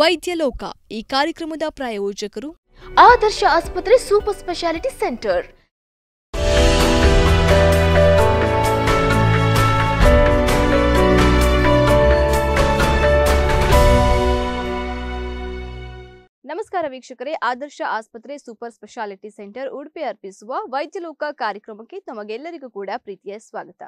ವೈದ್ಯಲೋಕ ಈ ಕಾರ್ಯಕ್ರಮದ ಪ್ರಾಯೋಜಕರು ಆದರ್ಶ ಆಸ್ಪತ್ರೆ ಸೂಪರ್ ಸ್ಪೆಷಾಲಿಟಿ ಸೆಂಟರ್ ನಮಸ್ಕಾರ ವೀಕ್ಷಕರೇ ಆದರ್ಶ ಆಸ್ಪತ್ರೆ ಸೂಪರ್ ಸ್ಪೆಷಾಲಿಟಿ ಸೆಂಟರ್ ಉಡುಪಿ ಅರ್ಪಿಸುವ ವೈದ್ಯಲೋಕ ಕಾರ್ಯಕ್ರಮಕ್ಕೆ ತಮಗೆಲ್ಲರಿಗೂ ಕೂಡ ಪ್ರೀತಿಯ ಸ್ವಾಗತ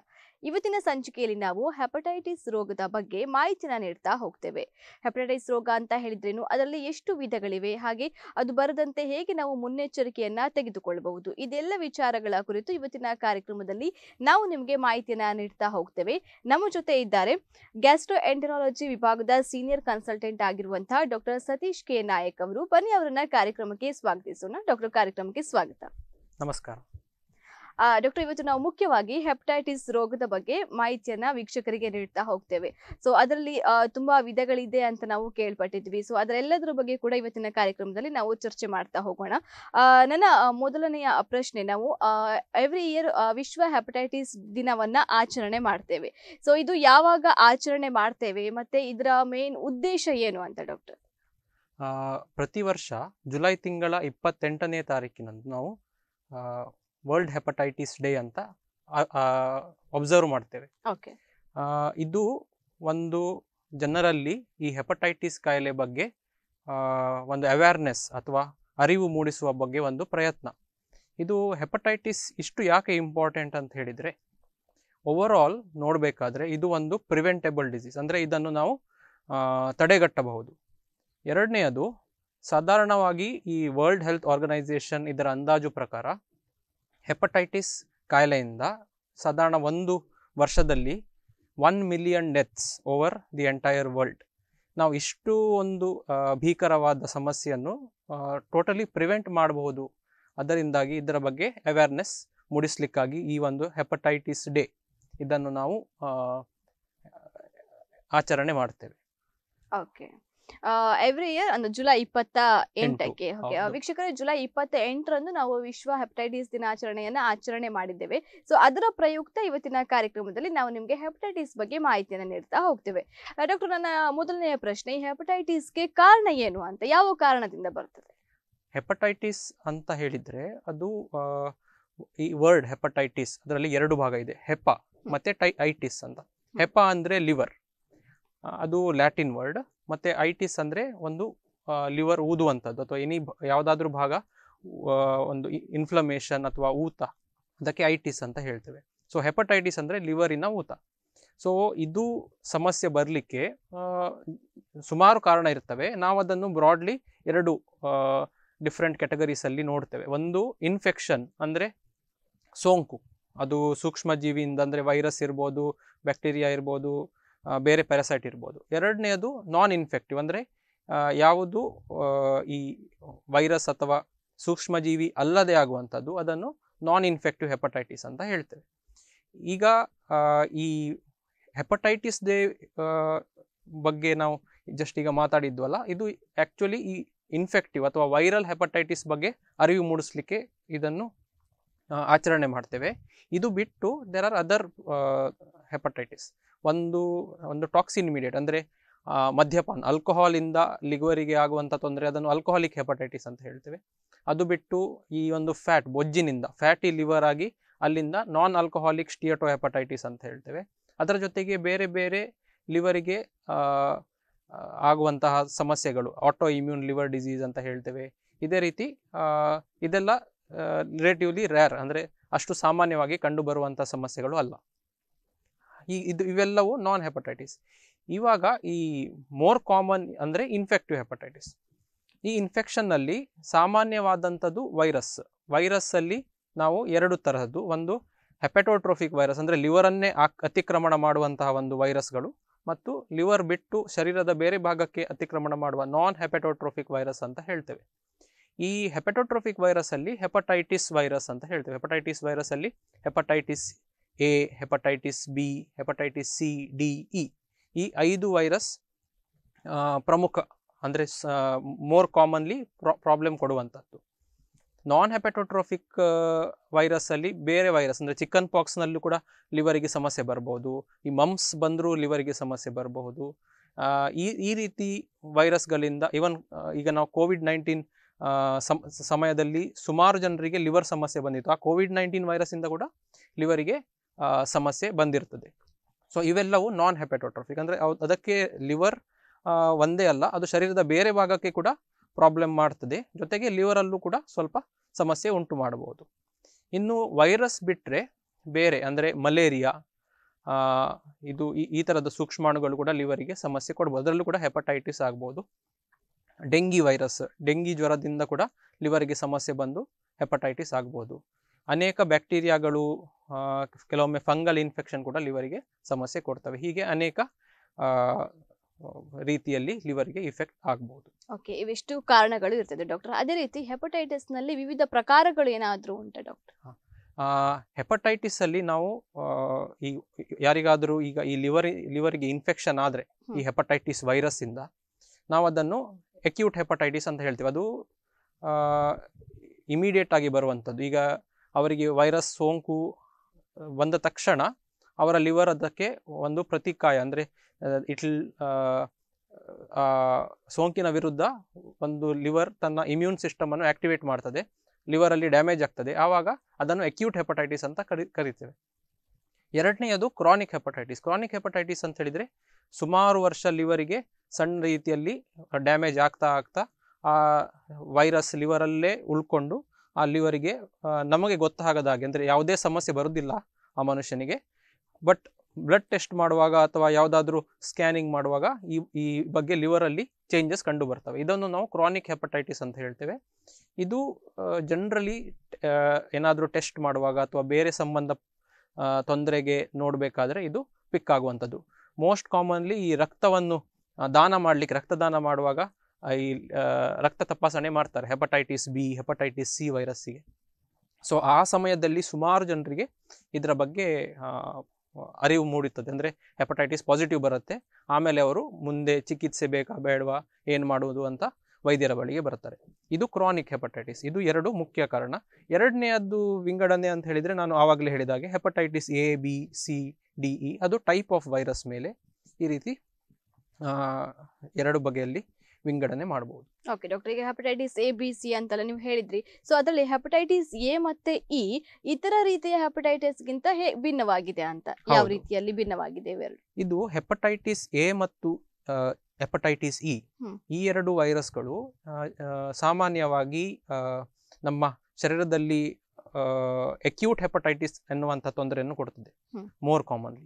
ಇವತ್ತಿನ ಸಂಚಿಕೆಯಲ್ಲಿ ನಾವು ಹೆಪಟೈಟಿಸ್ ರೋಗದ ಬಗ್ಗೆ ಮಾಹಿತಿಯನ್ನ ನೀಡ್ತಾ ಹೋಗ್ತೇವೆ ಹೆಪಟೈಟಿಸ್ ರೋಗ ಅಂತ ಹೇಳಿದ್ರೇನು ಅದರಲ್ಲಿ ಎಷ್ಟು ವಿಧಗಳಿವೆ ಹಾಗೆ ಅದು ಬರದಂತೆ ಹೇಗೆ ನಾವು ಮುನ್ನೆಚ್ಚರಿಕೆಯನ್ನ ತೆಗೆದುಕೊಳ್ಳಬಹುದು ಇದೆಲ್ಲ ವಿಚಾರಗಳ ಕುರಿತು ಇವತ್ತಿನ ಕಾರ್ಯಕ್ರಮದಲ್ಲಿ ನಾವು ನಿಮಗೆ ಮಾಹಿತಿಯನ್ನ ನೀಡ್ತಾ ಹೋಗ್ತೇವೆ ನಮ್ಮ ಜೊತೆ ಇದ್ದಾರೆ ಗ್ಯಾಸ್ಟ್ರೋ ಎಂಟರಾಲಜಿ ವಿಭಾಗದ ಸೀನಿಯರ್ ಕನ್ಸಲ್ಟೆಂಟ್ ಆಗಿರುವಂತಹ ಡಾಕ್ಟರ್ ಸತೀಶ್ ಕೆ ನಾಯಕ್ ಅವರು ಬನ್ನಿ ಅವರನ್ನ ಕಾರ್ಯಕ್ರಮಕ್ಕೆ ಸ್ವಾಗತಿಸೋಣ ಡಾಕ್ಟರ್ ಕಾರ್ಯಕ್ರಮಕ್ಕೆ ಸ್ವಾಗತ ನಮಸ್ಕಾರ ಡಾಕ್ಟರ್ ಇವತ್ತು ನಾವು ಮುಖ್ಯವಾಗಿ ಹೆಪಟೈಟಿಸ್ ರೋಗದ ಬಗ್ಗೆ ಮಾಹಿತಿಯನ್ನ ವೀಕ್ಷಕರಿಗೆ ನೀಡ್ತಾ ಹೋಗ್ತೇವೆ ಸೊ ಅದರಲ್ಲಿ ತುಂಬಾ ವಿಧಗಳಿದೆ ಅಂತ ನಾವು ಕೇಳ್ಪಟ್ಟಿದ್ವಿ ಸೊ ಅದರೆಲ್ಲದರ ಬಗ್ಗೆ ಕೂಡ ಇವತ್ತಿನ ಕಾರ್ಯಕ್ರಮದಲ್ಲಿ ನಾವು ಚರ್ಚೆ ಮಾಡ್ತಾ ಹೋಗೋಣ ನನ್ನ ಮೊದಲನೆಯ ಪ್ರಶ್ನೆ ನಾವು ಎವ್ರಿ ಇಯರ್ ವಿಶ್ವ ಹೆಪಟೈಟಿಸ್ ದಿನವನ್ನ ಆಚರಣೆ ಮಾಡ್ತೇವೆ ಸೊ ಇದು ಯಾವಾಗ ಆಚರಣೆ ಮಾಡ್ತೇವೆ ಮತ್ತೆ ಇದರ ಮೇನ್ ಉದ್ದೇಶ ಏನು ಅಂತ ಡಾಕ್ಟರ್ ಪ್ರತಿ ವರ್ಷ ಜುಲೈ ತಿಂಗಳ ಇಪ್ಪತ್ತೆಂಟನೇ ತಾರೀಕಿನಂದು ನಾವು ವರ್ಲ್ಡ್ ಹೆಪಟೈಟಿಸ್ ಡೇ ಅಂತ ಒಬ್ಸರ್ವ್ ಮಾಡ್ತೇವೆ ಇದು ಒಂದು ಜನರಲ್ಲಿ ಈ ಹೆಪಟೈಟಿಸ್ ಕಾಯಿಲೆ ಬಗ್ಗೆ ಒಂದು ಅವೇರ್ನೆಸ್ ಅಥವಾ ಅರಿವು ಮೂಡಿಸುವ ಬಗ್ಗೆ ಒಂದು ಪ್ರಯತ್ನ ಇದು ಹೆಪಟೈಟಿಸ್ ಇಷ್ಟು ಯಾಕೆ ಇಂಪಾರ್ಟೆಂಟ್ ಅಂತ ಹೇಳಿದರೆ ಓವರ್ ಆಲ್ ನೋಡಬೇಕಾದ್ರೆ ಇದು ಒಂದು ಪ್ರಿವೆಂಟೆಬಲ್ ಡಿಸೀಸ್ ಅಂದರೆ ಇದನ್ನು ನಾವು ತಡೆಗಟ್ಟಬಹುದು ಎರಡನೆಯದು ಸಾಧಾರಣವಾಗಿ ಈ ವರ್ಲ್ಡ್ ಹೆಲ್ತ್ ಆರ್ಗನೈಸೇಷನ್ ಇದರ ಅಂದಾಜು ಪ್ರಕಾರ ಹೆಪಟೈಟಿಸ್ ಕಾಯಿಲೆಯಿಂದ ಸಾಧಾರಣ ಒಂದು ವರ್ಷದಲ್ಲಿ one million deaths over the entire world ನಾವು ಇಷ್ಟು ಒಂದು ಭೀಕರವಾದ ಸಮಸ್ಯೆಯನ್ನು ಟೋಟಲಿ ಪ್ರಿವೆಂಟ್ ಮಾಡಬಹುದು ಅದರಿಂದಾಗಿ ಇದರ ಬಗ್ಗೆ ಅವೇರ್ನೆಸ್ ಮೂಡಿಸ್ಲಿಕ್ಕಾಗಿ ಈ ಒಂದು ಹೆಪಟೈಟಿಸ್ ಡೇ ಇದನ್ನು ನಾವು ಆಚರಣೆ ಮಾಡ್ತೇವೆ ಓಕೆ ಎವ್ರಿ ಇಯರ್ ಅಂದ್ರೆ ಜುಲೈ ಇಪ್ಪತ್ತ ಎಂಟಕ್ಕೆ ಓಕೆ ವೀಕ್ಷಕರೇ ಜುಲೈ ಇಪ್ಪತ್ತ ಎಂಟರಂದು ನಾವು ವಿಶ್ವ ಹೆಪಟೈಟಿಸ್ ದಿನಾಚರಣೆಯನ್ನ ಆಚರಣೆ ಮಾಡಿದ್ದೇವೆ ಸೊ ಅದರ ಪ್ರಯುಕ್ತ ಇವತ್ತಿನ ಕಾರ್ಯಕ್ರಮದಲ್ಲಿ ನಾವು ನಿಮಗೆ ಹೆಪಟೈಟಿಸ್ ಬಗ್ಗೆ ಮಾಹಿತಿಯನ್ನು ನೀಡ್ತಾ ಹೋಗ್ತೇವೆ ಡಾಕ್ಟರ್ ನನ್ನ ಮೊದಲನೆಯ ಪ್ರಶ್ನೆ ಹೆಪಟೈಟಿಸ್ಗೆ ಕಾರಣ ಏನು ಅಂತ ಯಾವ ಕಾರಣದಿಂದ ಬರ್ತದೆ ಹೆಪಟೈಟಿಸ್ ಅಂತ ಹೇಳಿದ್ರೆ ಅದು ಈ ವರ್ಡ್ ಹೆಪಟೈಟಿಸ್ ಅದರಲ್ಲಿ ಎರಡು ಭಾಗ ಇದೆ ಹೆಪ ಮತ್ತೆ ಟೈ ಐಟಿಸ್ ಅಂತ ಹೆಪ ಅಂದ್ರೆ ಲಿವರ್ ಅದು ಲ್ಯಾಟಿನ್ ವರ್ಡ್ ಮತ್ತು ಐಟಿಸ್ ಅಂದರೆ ಒಂದು ಲಿವರ್ ಊದುವಂಥದ್ದು ಅಥವಾ ಎನಿ ಯಾವುದಾದ್ರೂ ಭಾಗ ಒಂದು ಇನ್ಫ್ಲಮೇಷನ್ ಅಥವಾ ಊತ ಅದಕ್ಕೆ ಐಟಿಸ್ ಅಂತ ಹೇಳ್ತೇವೆ ಸೊ ಹೆಪಟೈಟಿಸ್ ಅಂದರೆ ಲಿವರಿನ ಊತ ಸೊ ಇದು ಸಮಸ್ಯೆ ಬರಲಿಕ್ಕೆ ಸುಮಾರು ಕಾರಣ ಇರ್ತವೆ ನಾವು ಅದನ್ನು ಬ್ರಾಡ್ಲಿ ಎರಡು ಡಿಫ್ರೆಂಟ್ ಕ್ಯಾಟಗರೀಸಲ್ಲಿ ನೋಡ್ತೇವೆ ಒಂದು ಇನ್ಫೆಕ್ಷನ್ ಅಂದರೆ ಸೋಂಕು ಅದು ಜೀವಿಯಿಂದ ಅಂದರೆ ವೈರಸ್ ಇರ್ಬೋದು ಬ್ಯಾಕ್ಟೀರಿಯಾ ಇರ್ಬೋದು ಬೇರೆ ಪ್ಯಾರಾಸೈಟ್ ಇರ್ಬೋದು ಎರಡನೇದು ನಾನ್ ಇನ್ಫೆಕ್ಟಿವ್ ಅಂದರೆ ಯಾವುದು ಈ ವೈರಸ್ ಅಥವಾ ಸೂಕ್ಷ್ಮಜೀವಿ ಅಲ್ಲದೆ ಆಗುವಂಥದ್ದು ಅದನ್ನು ನಾನ್ ಇನ್ಫೆಕ್ಟಿವ್ ಹೆಪಟೈಟಿಸ್ ಅಂತ ಹೇಳ್ತೇವೆ ಈಗ ಈ ಹೆಪಟೈಟಿಸ್ ದೇ ಬಗ್ಗೆ ನಾವು ಜಸ್ಟ್ ಈಗ ಮಾತಾಡಿದ್ವಲ್ಲ ಇದು ಆ್ಯಕ್ಚುಲಿ ಈ ಇನ್ಫೆಕ್ಟಿವ್ ಅಥವಾ ವೈರಲ್ ಹೆಪಟೈಟಿಸ್ ಬಗ್ಗೆ ಅರಿವು ಮೂಡಿಸ್ಲಿಕ್ಕೆ ಇದನ್ನು ಆಚರಣೆ ಮಾಡ್ತೇವೆ ಇದು ಬಿಟ್ಟು ದೆರ್ ಆರ್ ಅದರ್ ಹೆಪಟೈಟಿಸ್ ಒಂದು ಒಂದು ಟಾಕ್ಸಿನ್ ಇಮಿಡಿಯೇಟ್ ಅಂದರೆ ಮದ್ಯಪಾನ ಆಲ್ಕೋಹಾಲಿಂದ ಲಿಗುವರಿಗೆ ಆಗುವಂಥ ತೊಂದರೆ ಅದನ್ನು ಆಲ್ಕೋಹಾಲಿಕ್ ಹೆಪಟೈಟಿಸ್ ಅಂತ ಹೇಳ್ತೇವೆ ಅದು ಬಿಟ್ಟು ಈ ಒಂದು ಫ್ಯಾಟ್ ಬೊಜ್ಜಿನಿಂದ ಫ್ಯಾಟಿ ಲಿವರ್ ಆಗಿ ಅಲ್ಲಿಂದ ನಾನ್ ಆಲ್ಕೋಹಾಲಿಕ್ ಸ್ಟಿಯಟೋ ಹೆಪಟೈಟಿಸ್ ಅಂತ ಹೇಳ್ತೇವೆ ಅದರ ಜೊತೆಗೆ ಬೇರೆ ಬೇರೆ ಲಿವರಿಗೆ ಆಗುವಂತಹ ಸಮಸ್ಯೆಗಳು ಆಟೋ ಇಮ್ಯೂನ್ ಲಿವರ್ ಡಿಸೀಸ್ ಅಂತ ಹೇಳ್ತೇವೆ ಇದೇ ರೀತಿ ಇದೆಲ್ಲ ರಿಲೇಟಿವ್ಲಿ ರ್ಯಾರ್ ಅಂದರೆ ಅಷ್ಟು ಸಾಮಾನ್ಯವಾಗಿ ಕಂಡುಬರುವಂಥ ಸಮಸ್ಯೆಗಳು ಅಲ್ಲ ಈ ಇದು ಇವೆಲ್ಲವೂ ನಾನ್ ಹೆಪಟೈಟಿಸ್ ಇವಾಗ ಈ ಮೋರ್ ಕಾಮನ್ ಅಂದರೆ ಇನ್ಫೆಕ್ಟಿವ್ ಹೆಪಟೈಟಿಸ್ ಈ ಇನ್ಫೆಕ್ಷನ್ನಲ್ಲಿ ಸಾಮಾನ್ಯವಾದಂಥದ್ದು ವೈರಸ್ ವೈರಸ್ಸಲ್ಲಿ ನಾವು ಎರಡು ತರಹದ್ದು ಒಂದು ಹೆಪಟೋಟ್ರೋಫಿಕ್ ವೈರಸ್ ಅಂದರೆ ಲಿವರನ್ನೇ ಅತಿಕ್ರಮಣ ಮಾಡುವಂತಹ ಒಂದು ವೈರಸ್ಗಳು ಮತ್ತು ಲಿವರ್ ಬಿಟ್ಟು ಶರೀರದ ಬೇರೆ ಭಾಗಕ್ಕೆ ಅತಿಕ್ರಮಣ ಮಾಡುವ ನಾನ್ ಹೆಪಟೋಟ್ರೋಫಿಕ್ ವೈರಸ್ ಅಂತ ಹೇಳ್ತೇವೆ ಈ ಹೆಪಟೋಟ್ರೋಫಿಕ್ ವೈರಸ್ ಅಲ್ಲಿ ಹೆಪಟೈಟಿಸ್ ವೈರಸ್ ಅಂತ ಹೇಳ್ತೇವೆ ಹೆಪಟೈಟಿಸ್ ವೈರಸ್ ಅಲ್ಲಿ hepatitis A hepatitis B hepatitis C D E ಈ ಐದು ವೈರಸ್ ಪ್ರಮುಖ ಅಂದರೆ ಮೋರ್ ಕಾಮನ್ಲಿ ಪ್ರಾಬ್ಲಮ್ ಕೊಡುವಂಥದ್ದು ನಾನ್ ಹೆಪಟೋಟ್ರೋಫಿಕ್ ವೈರಸ್ಸಲ್ಲಿ ಬೇರೆ ವೈರಸ್ ಅಂದರೆ ಚಿಕನ್ ಪಾಕ್ಸ್ನಲ್ಲೂ ಕೂಡ ಲಿವರಿಗೆ ಸಮಸ್ಯೆ ಬರಬಹುದು ಈ ಮಮ್ಸ್ ಬಂದರೂ ಲಿವರಿಗೆ ಸಮಸ್ಯೆ ಬರಬಹುದು ಈ ಈ ರೀತಿ ವೈರಸ್ಗಳಿಂದ ಈವನ್ ಈಗ ನಾವು ಕೋವಿಡ್ ನೈನ್ಟೀನ್ ಸಮಯದಲ್ಲಿ ಸುಮಾರು ಜನರಿಗೆ ಲಿವರ್ ಸಮಸ್ಯೆ ಬಂದಿತ್ತು ಆ ಕೋವಿಡ್ ನೈನ್ಟೀನ್ ವೈರಸ್ಸಿಂದ ಕೂಡ ಲಿವರಿಗೆ ಸಮಸ್ಯೆ ಬಂದಿರ್ತದೆ ಸೊ ಇವೆಲ್ಲವೂ ನಾನ್ ಹೆಪಟೋಟ್ರಾಫಿಕ್ ಅಂದರೆ ಅದಕ್ಕೆ ಲಿವರ್ ಒಂದೇ ಅಲ್ಲ ಅದು ಶರೀರದ ಬೇರೆ ಭಾಗಕ್ಕೆ ಕೂಡ ಪ್ರಾಬ್ಲಮ್ ಮಾಡ್ತದೆ ಜೊತೆಗೆ ಲಿವರಲ್ಲೂ ಕೂಡ ಸ್ವಲ್ಪ ಸಮಸ್ಯೆ ಉಂಟು ಮಾಡಬಹುದು ಇನ್ನು ವೈರಸ್ ಬಿಟ್ಟರೆ ಬೇರೆ ಅಂದರೆ ಮಲೇರಿಯಾ ಇದು ಈ ಥರದ ಸೂಕ್ಷ್ಮಾಣುಗಳು ಕೂಡ ಲಿವರಿಗೆ ಸಮಸ್ಯೆ ಕೊಡ್ಬೋದು ಅದರಲ್ಲೂ ಕೂಡ ಹೆಪಟೈಟಿಸ್ ಆಗ್ಬೋದು ಡೆಂಗಿ ವೈರಸ್ ಡೆಂಗಿ ಜ್ವರದಿಂದ ಕೂಡ ಲಿವರಿಗೆ ಸಮಸ್ಯೆ ಬಂದು ಹೆಪಟೈಟಿಸ್ ಆಗ್ಬೋದು ಅನೇಕ ಬ್ಯಾಕ್ಟೀರಿಯಾಗಳು ಕೆಲವೊಮ್ಮೆ ಫಂಗಲ್ ಇನ್ಫೆಕ್ಷನ್ ಕೂಡ ಲಿವರಿಗೆ ಸಮಸ್ಯೆ ಕೊಡ್ತವೆ ಹೀಗೆ ಅನೇಕ ರೀತಿಯಲ್ಲಿ ಲಿವರ್ಗೆ ಇಫೆಕ್ಟ್ ಆಗಬಹುದು ಓಕೆ ಇವೆಷ್ಟು ಕಾರಣಗಳು ಇರ್ತದೆ ಡಾಕ್ಟರ್ ಅದೇ ರೀತಿ ಹೆಪಟೈಟಿಸ್ ನಲ್ಲಿ ವಿವಿಧ ಪ್ರಕಾರಗಳು ಏನಾದರೂ ಉಂಟು ಡಾಕ್ಟರ್ ಹೆಪಟೈಟಿಸ್ ಅಲ್ಲಿ ನಾವು ಈ ಯಾರಿಗಾದರೂ ಈಗ ಈ ಲಿವರ್ ಲಿವರ್ಗೆ ಇನ್ಫೆಕ್ಷನ್ ಆದರೆ ಈ ಹೆಪಟೈಟಿಸ್ ವೈರಸ್ ಇಂದ ನಾವು ಅದನ್ನು ಎಕ್ಯೂಟ್ ಹೆಪಟೈಟಿಸ್ ಅಂತ ಹೇಳ್ತೀವಿ ಅದು ಇಮಿಡಿಯೇಟ್ ಆಗಿ ಬರುವಂಥದ್ದು ಈಗ ಅವರಿಗೆ ವೈರಸ್ ಸೋಂಕು ಬಂದ ತಕ್ಷಣ ಅವರ ಲಿವರ್ ಅದಕ್ಕೆ ಒಂದು ಪ್ರತಿಕಾಯ ಅಂದರೆ ಇಟ್ಲ್ ಸೋಂಕಿನ ವಿರುದ್ಧ ಒಂದು ಲಿವರ್ ತನ್ನ ಇಮ್ಯೂನ್ ಸಿಸ್ಟಮನ್ನು ಆ್ಯಕ್ಟಿವೇಟ್ ಮಾಡ್ತದೆ ಲಿವರಲ್ಲಿ ಡ್ಯಾಮೇಜ್ ಆಗ್ತದೆ ಆವಾಗ ಅದನ್ನು ಅಕ್ಯೂಟ್ ಹೆಪಟೈಟಿಸ್ ಅಂತ ಕರಿ ಕರಿತೇವೆ ಎರಡನೆಯದು ಕ್ರಾನಿಕ್ ಹೆಪಟೈಟಿಸ್ ಕ್ರಾನಿಕ್ ಹೆಪಟೈಟಿಸ್ ಅಂತ ಹೇಳಿದರೆ ಸುಮಾರು ವರ್ಷ ಲಿವರಿಗೆ ಸಣ್ಣ ರೀತಿಯಲ್ಲಿ ಡ್ಯಾಮೇಜ್ ಆಗ್ತಾ ಆಗ್ತಾ ಆ ವೈರಸ್ ಲಿವರಲ್ಲೇ ಉಳ್ಕೊಂಡು ಅಲ್ಲಿವರೆಗೆ ನಮಗೆ ಗೊತ್ತಾಗದ ಹಾಗೆ ಅಂದರೆ ಯಾವುದೇ ಸಮಸ್ಯೆ ಬರೋದಿಲ್ಲ ಆ ಮನುಷ್ಯನಿಗೆ ಬಟ್ ಬ್ಲಡ್ ಟೆಸ್ಟ್ ಮಾಡುವಾಗ ಅಥವಾ ಯಾವುದಾದ್ರೂ ಸ್ಕ್ಯಾನಿಂಗ್ ಮಾಡುವಾಗ ಈ ಈ ಬಗ್ಗೆ ಲಿವರಲ್ಲಿ ಚೇಂಜಸ್ ಕಂಡು ಬರ್ತವೆ ಇದನ್ನು ನಾವು ಕ್ರಾನಿಕ್ ಹೆಪಟೈಟಿಸ್ ಅಂತ ಹೇಳ್ತೇವೆ ಇದು ಜನರಲಿ ಏನಾದರೂ ಟೆಸ್ಟ್ ಮಾಡುವಾಗ ಅಥವಾ ಬೇರೆ ಸಂಬಂಧ ತೊಂದರೆಗೆ ನೋಡಬೇಕಾದ್ರೆ ಇದು ಪಿಕ್ ಆಗುವಂಥದ್ದು ಮೋಸ್ಟ್ ಕಾಮನ್ಲಿ ಈ ರಕ್ತವನ್ನು ದಾನ ಮಾಡಲಿಕ್ಕೆ ರಕ್ತದಾನ ಮಾಡುವಾಗ ಈ ರಕ್ತ ತಪಾಸಣೆ ಮಾಡ್ತಾರೆ ಹೆಪಟೈಟಿಸ್ ಬಿ ಹೆಪಟೈಟಿಸ್ ಸಿ ವೈರಸ್ಸಿಗೆ ಸೊ ಆ ಸಮಯದಲ್ಲಿ ಸುಮಾರು ಜನರಿಗೆ ಇದರ ಬಗ್ಗೆ ಅರಿವು ಮೂಡುತ್ತದೆ ಅಂದರೆ ಹೆಪಟೈಟಿಸ್ ಪಾಸಿಟಿವ್ ಬರುತ್ತೆ ಆಮೇಲೆ ಅವರು ಮುಂದೆ ಚಿಕಿತ್ಸೆ ಬೇಕಾ ಬೇಡವಾ ಏನು ಮಾಡುವುದು ಅಂತ ವೈದ್ಯರ ಬಳಿಗೆ ಬರ್ತಾರೆ ಇದು ಕ್ರಾನಿಕ್ ಹೆಪಟೈಟಿಸ್ ಇದು ಎರಡು ಮುಖ್ಯ ಕಾರಣ ಎರಡನೆಯದ್ದು ವಿಂಗಡಣೆ ಅಂತ ಹೇಳಿದರೆ ನಾನು ಆವಾಗಲೇ ಹೇಳಿದಾಗೆ hepatitis A B C D E e. ಅದು ಟೈಪ್ ಆಫ್ ವೈರಸ್ ಮೇಲೆ ಈ ರೀತಿ ಎರಡು ಬಗೆಯಲ್ಲಿ ವಿಂಗಡಣೆ ಮಾಡಬಹುದು ಓಕೆ ಡಾಕ್ಟರ್ ಈಗ ಹೆಪಟೈಟಿಸ್ ಎ ಬಿ ಸಿ ಅಂತೆಲ್ಲ ನೀವು ಹೇಳಿದ್ರಿ ಸೊ ಅದರಲ್ಲಿ ಹೆಪಟೈಟಿಸ್ ಎ ಮತ್ತೆ ಇ e ಇತರ ರೀತಿಯ ಹೆಪಟೈಟಿಸ್ ಗಿಂತ ಭಿನ್ನವಾಗಿದೆ ಅಂತ ಯಾವ ರೀತಿಯಲ್ಲಿ ಭಿನ್ನವಾಗಿದೆ ಇದು ಹೆಪಟೈಟಿಸ್ ಎ ಮತ್ತು e. ಹೆಪಟೈಟಿಸ್ ಇ ಈ ಎರಡು ವೈರಸ್ಗಳು ಸಾಮಾನ್ಯವಾಗಿ ನಮ್ಮ ಶರೀರದಲ್ಲಿ ಎಕ್ಯೂಟ್ ಹೆಪಟೈಟಿಸ್ ಎನ್ನುವಂಥ ತೊಂದರೆಯನ್ನು ಕೊಡುತ್ತದೆ ಮೋರ್ ಕಾಮನ್ಲಿ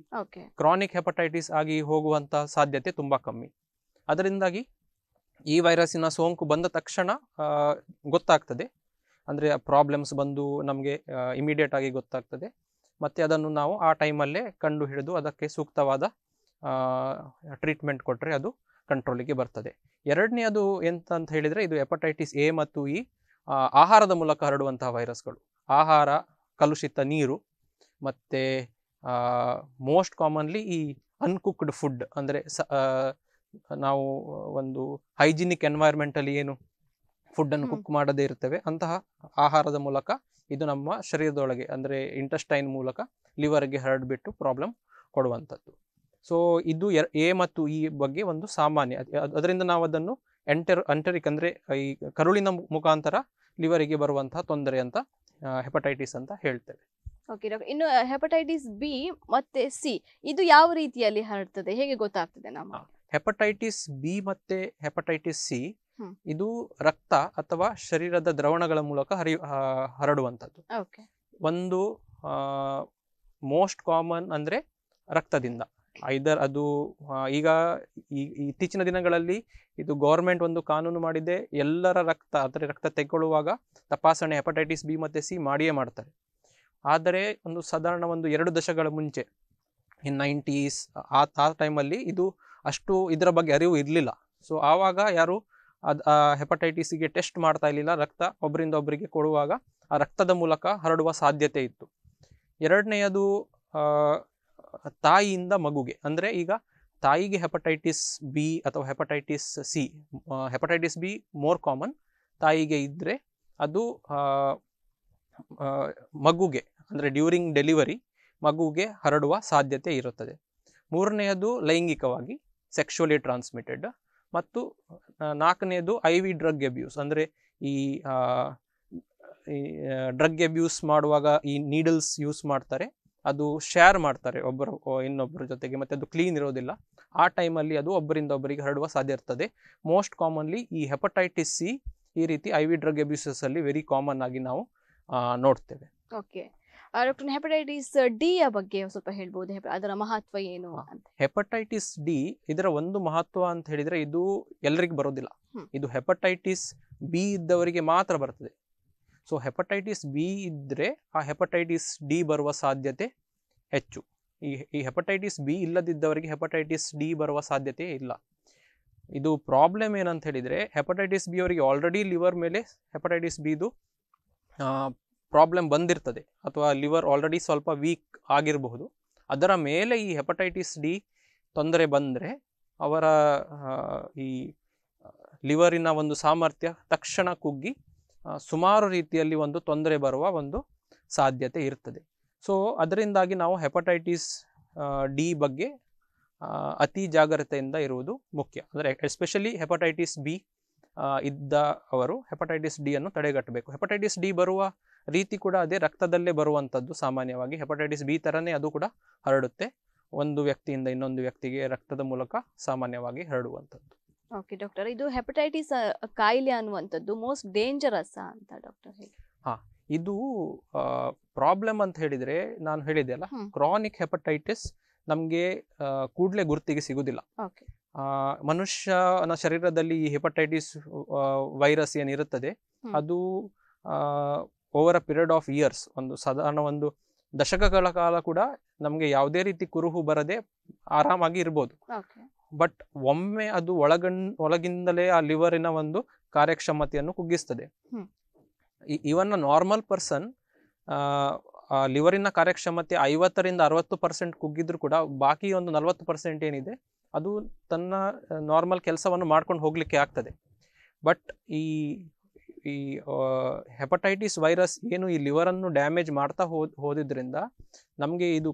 ಕ್ರಾನಿಕ್ ಹೆಪಟೈಟಿಸ್ ಆಗಿ ಹೋಗುವಂಥ ಸಾಧ್ಯತೆ ತುಂಬಾ ಕಮ್ಮಿ ಅದರಿಂದಾಗಿ ಈ ವೈರಸ್ಸಿನ ಸೋಂಕು ಬಂದ ತಕ್ಷಣ ಗೊತ್ತಾಗ್ತದೆ ಅಂದರೆ ಪ್ರಾಬ್ಲಮ್ಸ್ ಬಂದು ನಮಗೆ ಇಮಿಡಿಯೇಟಾಗಿ ಆಗಿ ಗೊತ್ತಾಗ್ತದೆ ಮತ್ತು ಅದನ್ನು ನಾವು ಆ ಟೈಮಲ್ಲೇ ಕಂಡು ಹಿಡಿದು ಅದಕ್ಕೆ ಸೂಕ್ತವಾದ ಟ್ರೀಟ್ಮೆಂಟ್ ಕೊಟ್ಟರೆ ಅದು ಕಂಟ್ರೋಲಿಗೆ ಬರ್ತದೆ ಎರಡನೇದು ಎಂತ ಅಂತ ಹೇಳಿದರೆ ಇದು ಹೆಪಟೈಟಿಸ್ ಎ ಮತ್ತು ಇ e, ಆಹಾರದ ಮೂಲಕ ಹರಡುವಂತಹ ವೈರಸ್ಗಳು ಆಹಾರ ಕಲುಷಿತ ನೀರು ಮತ್ತು ಮೋಸ್ಟ್ ಕಾಮನ್ಲಿ ಈ ಅನ್ಕುಕ್ಡ್ ಫುಡ್ ಅಂದರೆ ಸ ನಾವು ಒಂದು ಹೈಜಿನಿಕ್ ಎನ್ವೈರ್ಮೆಂಟ್ ಅಲ್ಲಿ ಏನು ಫುಡ್ ಅನ್ನು ಕುಕ್ ಮಾಡದೇ ಇರ್ತೇವೆ ಅಂತಹ ಆಹಾರದ ಮೂಲಕ ಇದು ನಮ್ಮ ಶರೀರದೊಳಗೆ ಅಂದ್ರೆ ಇಂಟೆಸ್ಟೈನ್ ಮೂಲಕ ಲಿವರ್ಗೆ ಹರಡ್ಬಿಟ್ಟು ಪ್ರಾಬ್ಲಮ್ ಕೊಡುವಂಥದ್ದು ಸೊ ಇದು ಎ ಮತ್ತು ಈ ಬಗ್ಗೆ ಒಂದು ಸಾಮಾನ್ಯ ಅದರಿಂದ ನಾವು ಅದನ್ನು ಎಂಟರ್ ಅಂಟರಿಕ್ ಅಂದ್ರೆ ಈ ಕರುಳಿನ ಮುಖಾಂತರ ಲಿವರಿಗೆ ಬರುವಂತಹ ತೊಂದರೆ ಅಂತ ಹೆಪಟೈಟಿಸ್ ಅಂತ ಹೇಳ್ತೇವೆ ಓಕೆ ಇನ್ನು ಹೆಪಟೈಟಿಸ್ ಬಿ ಮತ್ತೆ ಸಿ ಇದು ಯಾವ ರೀತಿಯಲ್ಲಿ ಹರಡ್ತದೆ ಹೇಗೆ ಗೊತ್ತಾಗ್ತದೆ ನಮ್ಮ ಹೆಪಟೈಟಿಸ್ ಬಿ ಮತ್ತೆ ಹೆಪಟೈಟಿಸ್ ಸಿ ಇದು ರಕ್ತ ಅಥವಾ ಶರೀರದ ದ್ರವಣಗಳ ಮೂಲಕ ಹರಿ ಹರಡುವಂಥದ್ದು ಒಂದು ಮೋಸ್ಟ್ ಕಾಮನ್ ಅಂದ್ರೆ ರಕ್ತದಿಂದ ಐದರ್ ಅದು ಈಗ ಇತ್ತೀಚಿನ ದಿನಗಳಲ್ಲಿ ಇದು ಗೌರ್ಮೆಂಟ್ ಒಂದು ಕಾನೂನು ಮಾಡಿದೆ ಎಲ್ಲರ ರಕ್ತ ಅಂದರೆ ರಕ್ತ ತೆಗೊಳ್ಳುವಾಗ ತಪಾಸಣೆ ಹೆಪಟೈಟಿಸ್ ಬಿ ಮತ್ತೆ ಸಿ ಮಾಡಿಯೇ ಮಾಡ್ತಾರೆ ಆದರೆ ಒಂದು ಸಾಧಾರಣ ಒಂದು ಎರಡು ದಶಕಗಳ ಮುಂಚೆ ಇನ್ ನೈಂಟೀಸ್ ಆ ಆ ಟೈಮಲ್ಲಿ ಇದು ಅಷ್ಟು ಇದರ ಬಗ್ಗೆ ಅರಿವು ಇರಲಿಲ್ಲ ಸೊ ಆವಾಗ ಯಾರು ಅದು ಹೆಪಟೈಟಿಸ್ಗೆ ಟೆಸ್ಟ್ ಮಾಡ್ತಾ ಇರಲಿಲ್ಲ ರಕ್ತ ಒಬ್ಬರಿಂದ ಒಬ್ಬರಿಗೆ ಕೊಡುವಾಗ ಆ ರಕ್ತದ ಮೂಲಕ ಹರಡುವ ಸಾಧ್ಯತೆ ಇತ್ತು ಎರಡನೆಯದು ತಾಯಿಯಿಂದ ಮಗುಗೆ ಅಂದರೆ ಈಗ ತಾಯಿಗೆ ಹೆಪಟೈಟಿಸ್ ಬಿ ಅಥವಾ hepatitis C hepatitis B more common ತಾಯಿಗೆ ಇದ್ದರೆ ಅದು ಮಗುಗೆ ಅಂದರೆ ಡ್ಯೂರಿಂಗ್ ಡೆಲಿವರಿ ಮಗುಗೆ ಹರಡುವ ಸಾಧ್ಯತೆ ಇರುತ್ತದೆ ಮೂರನೆಯದು ಲೈಂಗಿಕವಾಗಿ ಸೆಕ್ಷುವಲಿ ಟ್ರಾನ್ಸ್ಮಿಟೆಡ್ ಮತ್ತು ನಾಲ್ಕನೇದು ಐ ವಿ ಡ್ರಗ್ ಎಬ್ಯೂಸ್ ಅಂದರೆ ಈ ಡ್ರಗ್ ಎಬ್ಯೂಸ್ ಮಾಡುವಾಗ ಈ ನೀಡಲ್ಸ್ ಯೂಸ್ ಮಾಡ್ತಾರೆ ಅದು ಶೇರ್ ಮಾಡ್ತಾರೆ ಒಬ್ಬರು ಇನ್ನೊಬ್ಬರ ಜೊತೆಗೆ ಮತ್ತು ಅದು ಕ್ಲೀನ್ ಇರೋದಿಲ್ಲ ಆ ಟೈಮಲ್ಲಿ ಅದು ಒಬ್ಬರಿಂದ ಒಬ್ಬರಿಗೆ ಹರಡುವ ಸಾಧ್ಯ ಇರ್ತದೆ ಮೋಸ್ಟ್ ಕಾಮನ್ಲಿ ಈ ಹೆಪಟೈಟಿಸ್ ಸಿ ಈ ರೀತಿ ಐ ವಿ ಡ್ರಗ್ ಎಬ್ಯೂಸಸ್ ಅಲ್ಲಿ ವೆರಿ ಕಾಮನ್ ಆಗಿ ನಾವು ನೋಡ್ತೇವೆ ಓಕೆ ಡಾಕ್ಟರ್ ಹೆಪಟೈಟಿಸ್ ಡಿ ಯ ಬಗ್ಗೆ ಸ್ವಲ್ಪ ಹೇಳ್ಬೋದು ಅದರ ಮಹತ್ವ ಏನು ಹೆಪಟೈಟಿಸ್ ಡಿ ಇದರ ಒಂದು ಮಹತ್ವ ಅಂತ ಹೇಳಿದ್ರೆ ಇದು ಎಲ್ಲರಿಗೂ ಬರೋದಿಲ್ಲ ಇದು ಹೆಪಟೈಟಿಸ್ ಬಿ ಇದ್ದವರಿಗೆ ಮಾತ್ರ ಬರ್ತದೆ ಸೊ ಹೆಪಟೈಟಿಸ್ ಬಿ ಇದ್ರೆ ಆ ಹೆಪಟೈಟಿಸ್ ಡಿ ಬರುವ ಸಾಧ್ಯತೆ ಹೆಚ್ಚು ಈ ಹೆಪಟೈಟಿಸ್ ಬಿ ಇಲ್ಲದಿದ್ದವರಿಗೆ ಹೆಪಟೈಟಿಸ್ ಡಿ ಬರುವ ಸಾಧ್ಯತೆ ಇಲ್ಲ ಇದು ಪ್ರಾಬ್ಲಮ್ ಏನಂತ ಹೇಳಿದ್ರೆ ಹೆಪಟೈಟಿಸ್ ಬಿ ಅವರಿಗೆ ಆಲ್ರೆಡಿ ಲಿವರ್ ಮೇಲೆ ಹೆಪಟೈಟಿಸ್ ಬಿದು ಪ್ರಾಬ್ಲಮ್ ಬಂದಿರ್ತದೆ ಅಥವಾ ಲಿವರ್ ಆಲ್ರೆಡಿ ಸ್ವಲ್ಪ ವೀಕ್ ಆಗಿರಬಹುದು ಅದರ ಮೇಲೆ ಈ ಹೆಪಟೈಟಿಸ್ ಡಿ ತೊಂದರೆ ಬಂದರೆ ಅವರ ಈ ಲಿವರಿನ ಒಂದು ಸಾಮರ್ಥ್ಯ ತಕ್ಷಣ ಕುಗ್ಗಿ ಸುಮಾರು ರೀತಿಯಲ್ಲಿ ಒಂದು ತೊಂದರೆ ಬರುವ ಒಂದು ಸಾಧ್ಯತೆ ಇರ್ತದೆ ಸೊ ಅದರಿಂದಾಗಿ ನಾವು ಹೆಪಟೈಟಿಸ್ ಡಿ ಬಗ್ಗೆ ಅತಿ ಜಾಗ್ರತೆಯಿಂದ ಇರುವುದು ಮುಖ್ಯ ಅಂದರೆ ಎಸ್ಪೆಷಲಿ ಹೆಪಟೈಟಿಸ್ ಬಿ ಇದ್ದ ಅವರು ಹೆಪಟೈಟಿಸ್ ಡಿಯನ್ನು ತಡೆಗಟ್ಟಬೇಕು ಹೆಪಟೈಟಿಸ್ ಡಿ ಬರುವ ರೀತಿ ಕೂಡ ಅದೇ ರಕ್ತದಲ್ಲೇ ಬರುವಂಥದ್ದು ಸಾಮಾನ್ಯವಾಗಿ ಹೆಪಟೈಟಿಸ್ ಬಿ ಥರನೇ ಅದು ಕೂಡ ಹರಡುತ್ತೆ ಒಂದು ವ್ಯಕ್ತಿಯಿಂದ ಇನ್ನೊಂದು ವ್ಯಕ್ತಿಗೆ ರಕ್ತದ ಮೂಲಕ ಸಾಮಾನ್ಯವಾಗಿ ಹರಡುವಂಥದ್ದು ಓಕೆ ಡಾಕ್ಟರ್ ಇದು ಹೆಪಟೈಟಿಸ್ ಕಾಯಿಲೆ ಅನ್ನುವಂಥದ್ದು ಮೋಸ್ಟ್ ಡೇಂಜರಸ್ ಅಂತ ಡಾಕ್ಟರ್ ಹಾ ಇದು ಪ್ರಾಬ್ಲಮ್ ಅಂತ ಹೇಳಿದ್ರೆ ನಾನು ಹೇಳಿದೆ ಅಲ್ಲ ಕ್ರಾನಿಕ್ ಹೆಪಟೈಟಿಸ್ ನಮಗೆ ಕೂಡಲೇ ಗುರ್ತಿಗೆ ಸಿಗುವುದಿಲ್ಲ ಮನುಷ್ಯನ ಶರೀರದಲ್ಲಿ ಈ ಹೆಪಟೈಟಿಸ್ ವೈರಸ್ ಏನಿರುತ್ತದೆ ಅದು over a period of years ಒಂದು ಸಾಧಾರಣ ಒಂದು ದಶಕಗಳ ಕಾಲ ಕೂಡ ನಮಗೆ ಯಾವುದೇ ರೀತಿ ಕುರುಹು ಬರದೆ ಆರಾಮಾಗಿ ಇರ್ಬೋದು ಬಟ್ ಒಮ್ಮೆ ಅದು ಒಳಗಣ್ ಒಳಗಿಂದಲೇ ಆ ಲಿವರಿನ ಒಂದು ಕಾರ್ಯಕ್ಷಮತೆಯನ್ನು ಕುಗ್ಗಿಸ್ತದೆ ಇವನ್ ನಾರ್ಮಲ್ ಪರ್ಸನ್ ಲಿವರಿನ ಕಾರ್ಯಕ್ಷಮತೆ ಐವತ್ತರಿಂದ ಅರವತ್ತು ಪರ್ಸೆಂಟ್ ಕುಗ್ಗಿದ್ರು ಕೂಡ ಬಾಕಿ ಒಂದು ನಲವತ್ತು ಪರ್ಸೆಂಟ್ ಏನಿದೆ ಅದು ತನ್ನ ನಾರ್ಮಲ್ ಕೆಲಸವನ್ನು ಮಾಡ್ಕೊಂಡು ಹೋಗ್ಲಿಕ್ಕೆ ಆಗ್ತದೆ ಬಟ್ ಈ ಈ ಹೆಪಟೈಟಿಸ್ ವೈರಸ್ ಏನು ಈ ಲಿವರನ್ನು ಡ್ಯಾಮೇಜ್ ಮಾಡ್ತಾ ಹೋದ್ ಹೋದಿದ್ರಿಂದ ನಮಗೆ ಇದು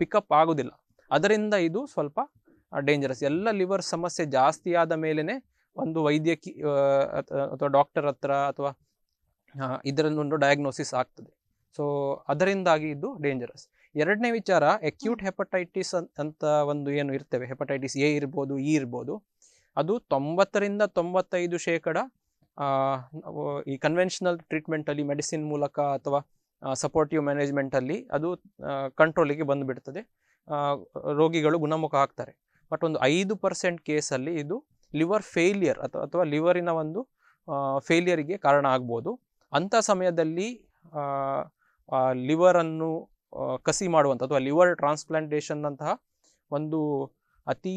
ಪಿಕಪ್ ಆಗೋದಿಲ್ಲ ಅದರಿಂದ ಇದು ಸ್ವಲ್ಪ ಡೇಂಜರಸ್ ಎಲ್ಲ ಲಿವರ್ ಸಮಸ್ಯೆ ಜಾಸ್ತಿ ಆದ ಮೇಲೇ ಒಂದು ವೈದ್ಯಕೀಯ ಅಥವಾ ಡಾಕ್ಟರ್ ಹತ್ರ ಅಥವಾ ಒಂದು ಡಯಾಗ್ನೋಸಿಸ್ ಆಗ್ತದೆ ಸೊ ಅದರಿಂದಾಗಿ ಇದು ಡೇಂಜರಸ್ ಎರಡನೇ ವಿಚಾರ ಎಕ್ಯೂಟ್ ಹೆಪಟೈಟಿಸ್ ಅಂತ ಒಂದು ಏನು ಇರ್ತೇವೆ ಹೆಪಟೈಟಿಸ್ ಎ ಇರ್ಬೋದು ಇ e ಇರ್ಬೋದು ಅದು ತೊಂಬತ್ತರಿಂದ ತೊಂಬತ್ತೈದು ಶೇಕಡ ಈ ಕನ್ವೆನ್ಷನಲ್ ಟ್ರೀಟ್ಮೆಂಟಲ್ಲಿ ಮೆಡಿಸಿನ್ ಮೂಲಕ ಅಥವಾ ಸಪೋರ್ಟಿವ್ ಮ್ಯಾನೇಜ್ಮೆಂಟಲ್ಲಿ ಅದು ಕಂಟ್ರೋಲಿಗೆ ಬಂದುಬಿಡ್ತದೆ ರೋಗಿಗಳು ಗುಣಮುಖ ಆಗ್ತಾರೆ ಬಟ್ ಒಂದು ಐದು ಪರ್ಸೆಂಟ್ ಕೇಸಲ್ಲಿ ಇದು ಲಿವರ್ ಫೇಲಿಯರ್ ಅಥವಾ ಅಥವಾ ಲಿವರಿನ ಒಂದು ಫೇಲಿಯರಿಗೆ ಕಾರಣ ಆಗ್ಬೋದು ಅಂಥ ಸಮಯದಲ್ಲಿ ಲಿವರನ್ನು ಕಸಿ ಮಾಡುವಂಥ ಅಥವಾ ಲಿವರ್ ಟ್ರಾನ್ಸ್ಪ್ಲಾಂಟೇಷನ್ನಂತಹ ಒಂದು ಅತಿ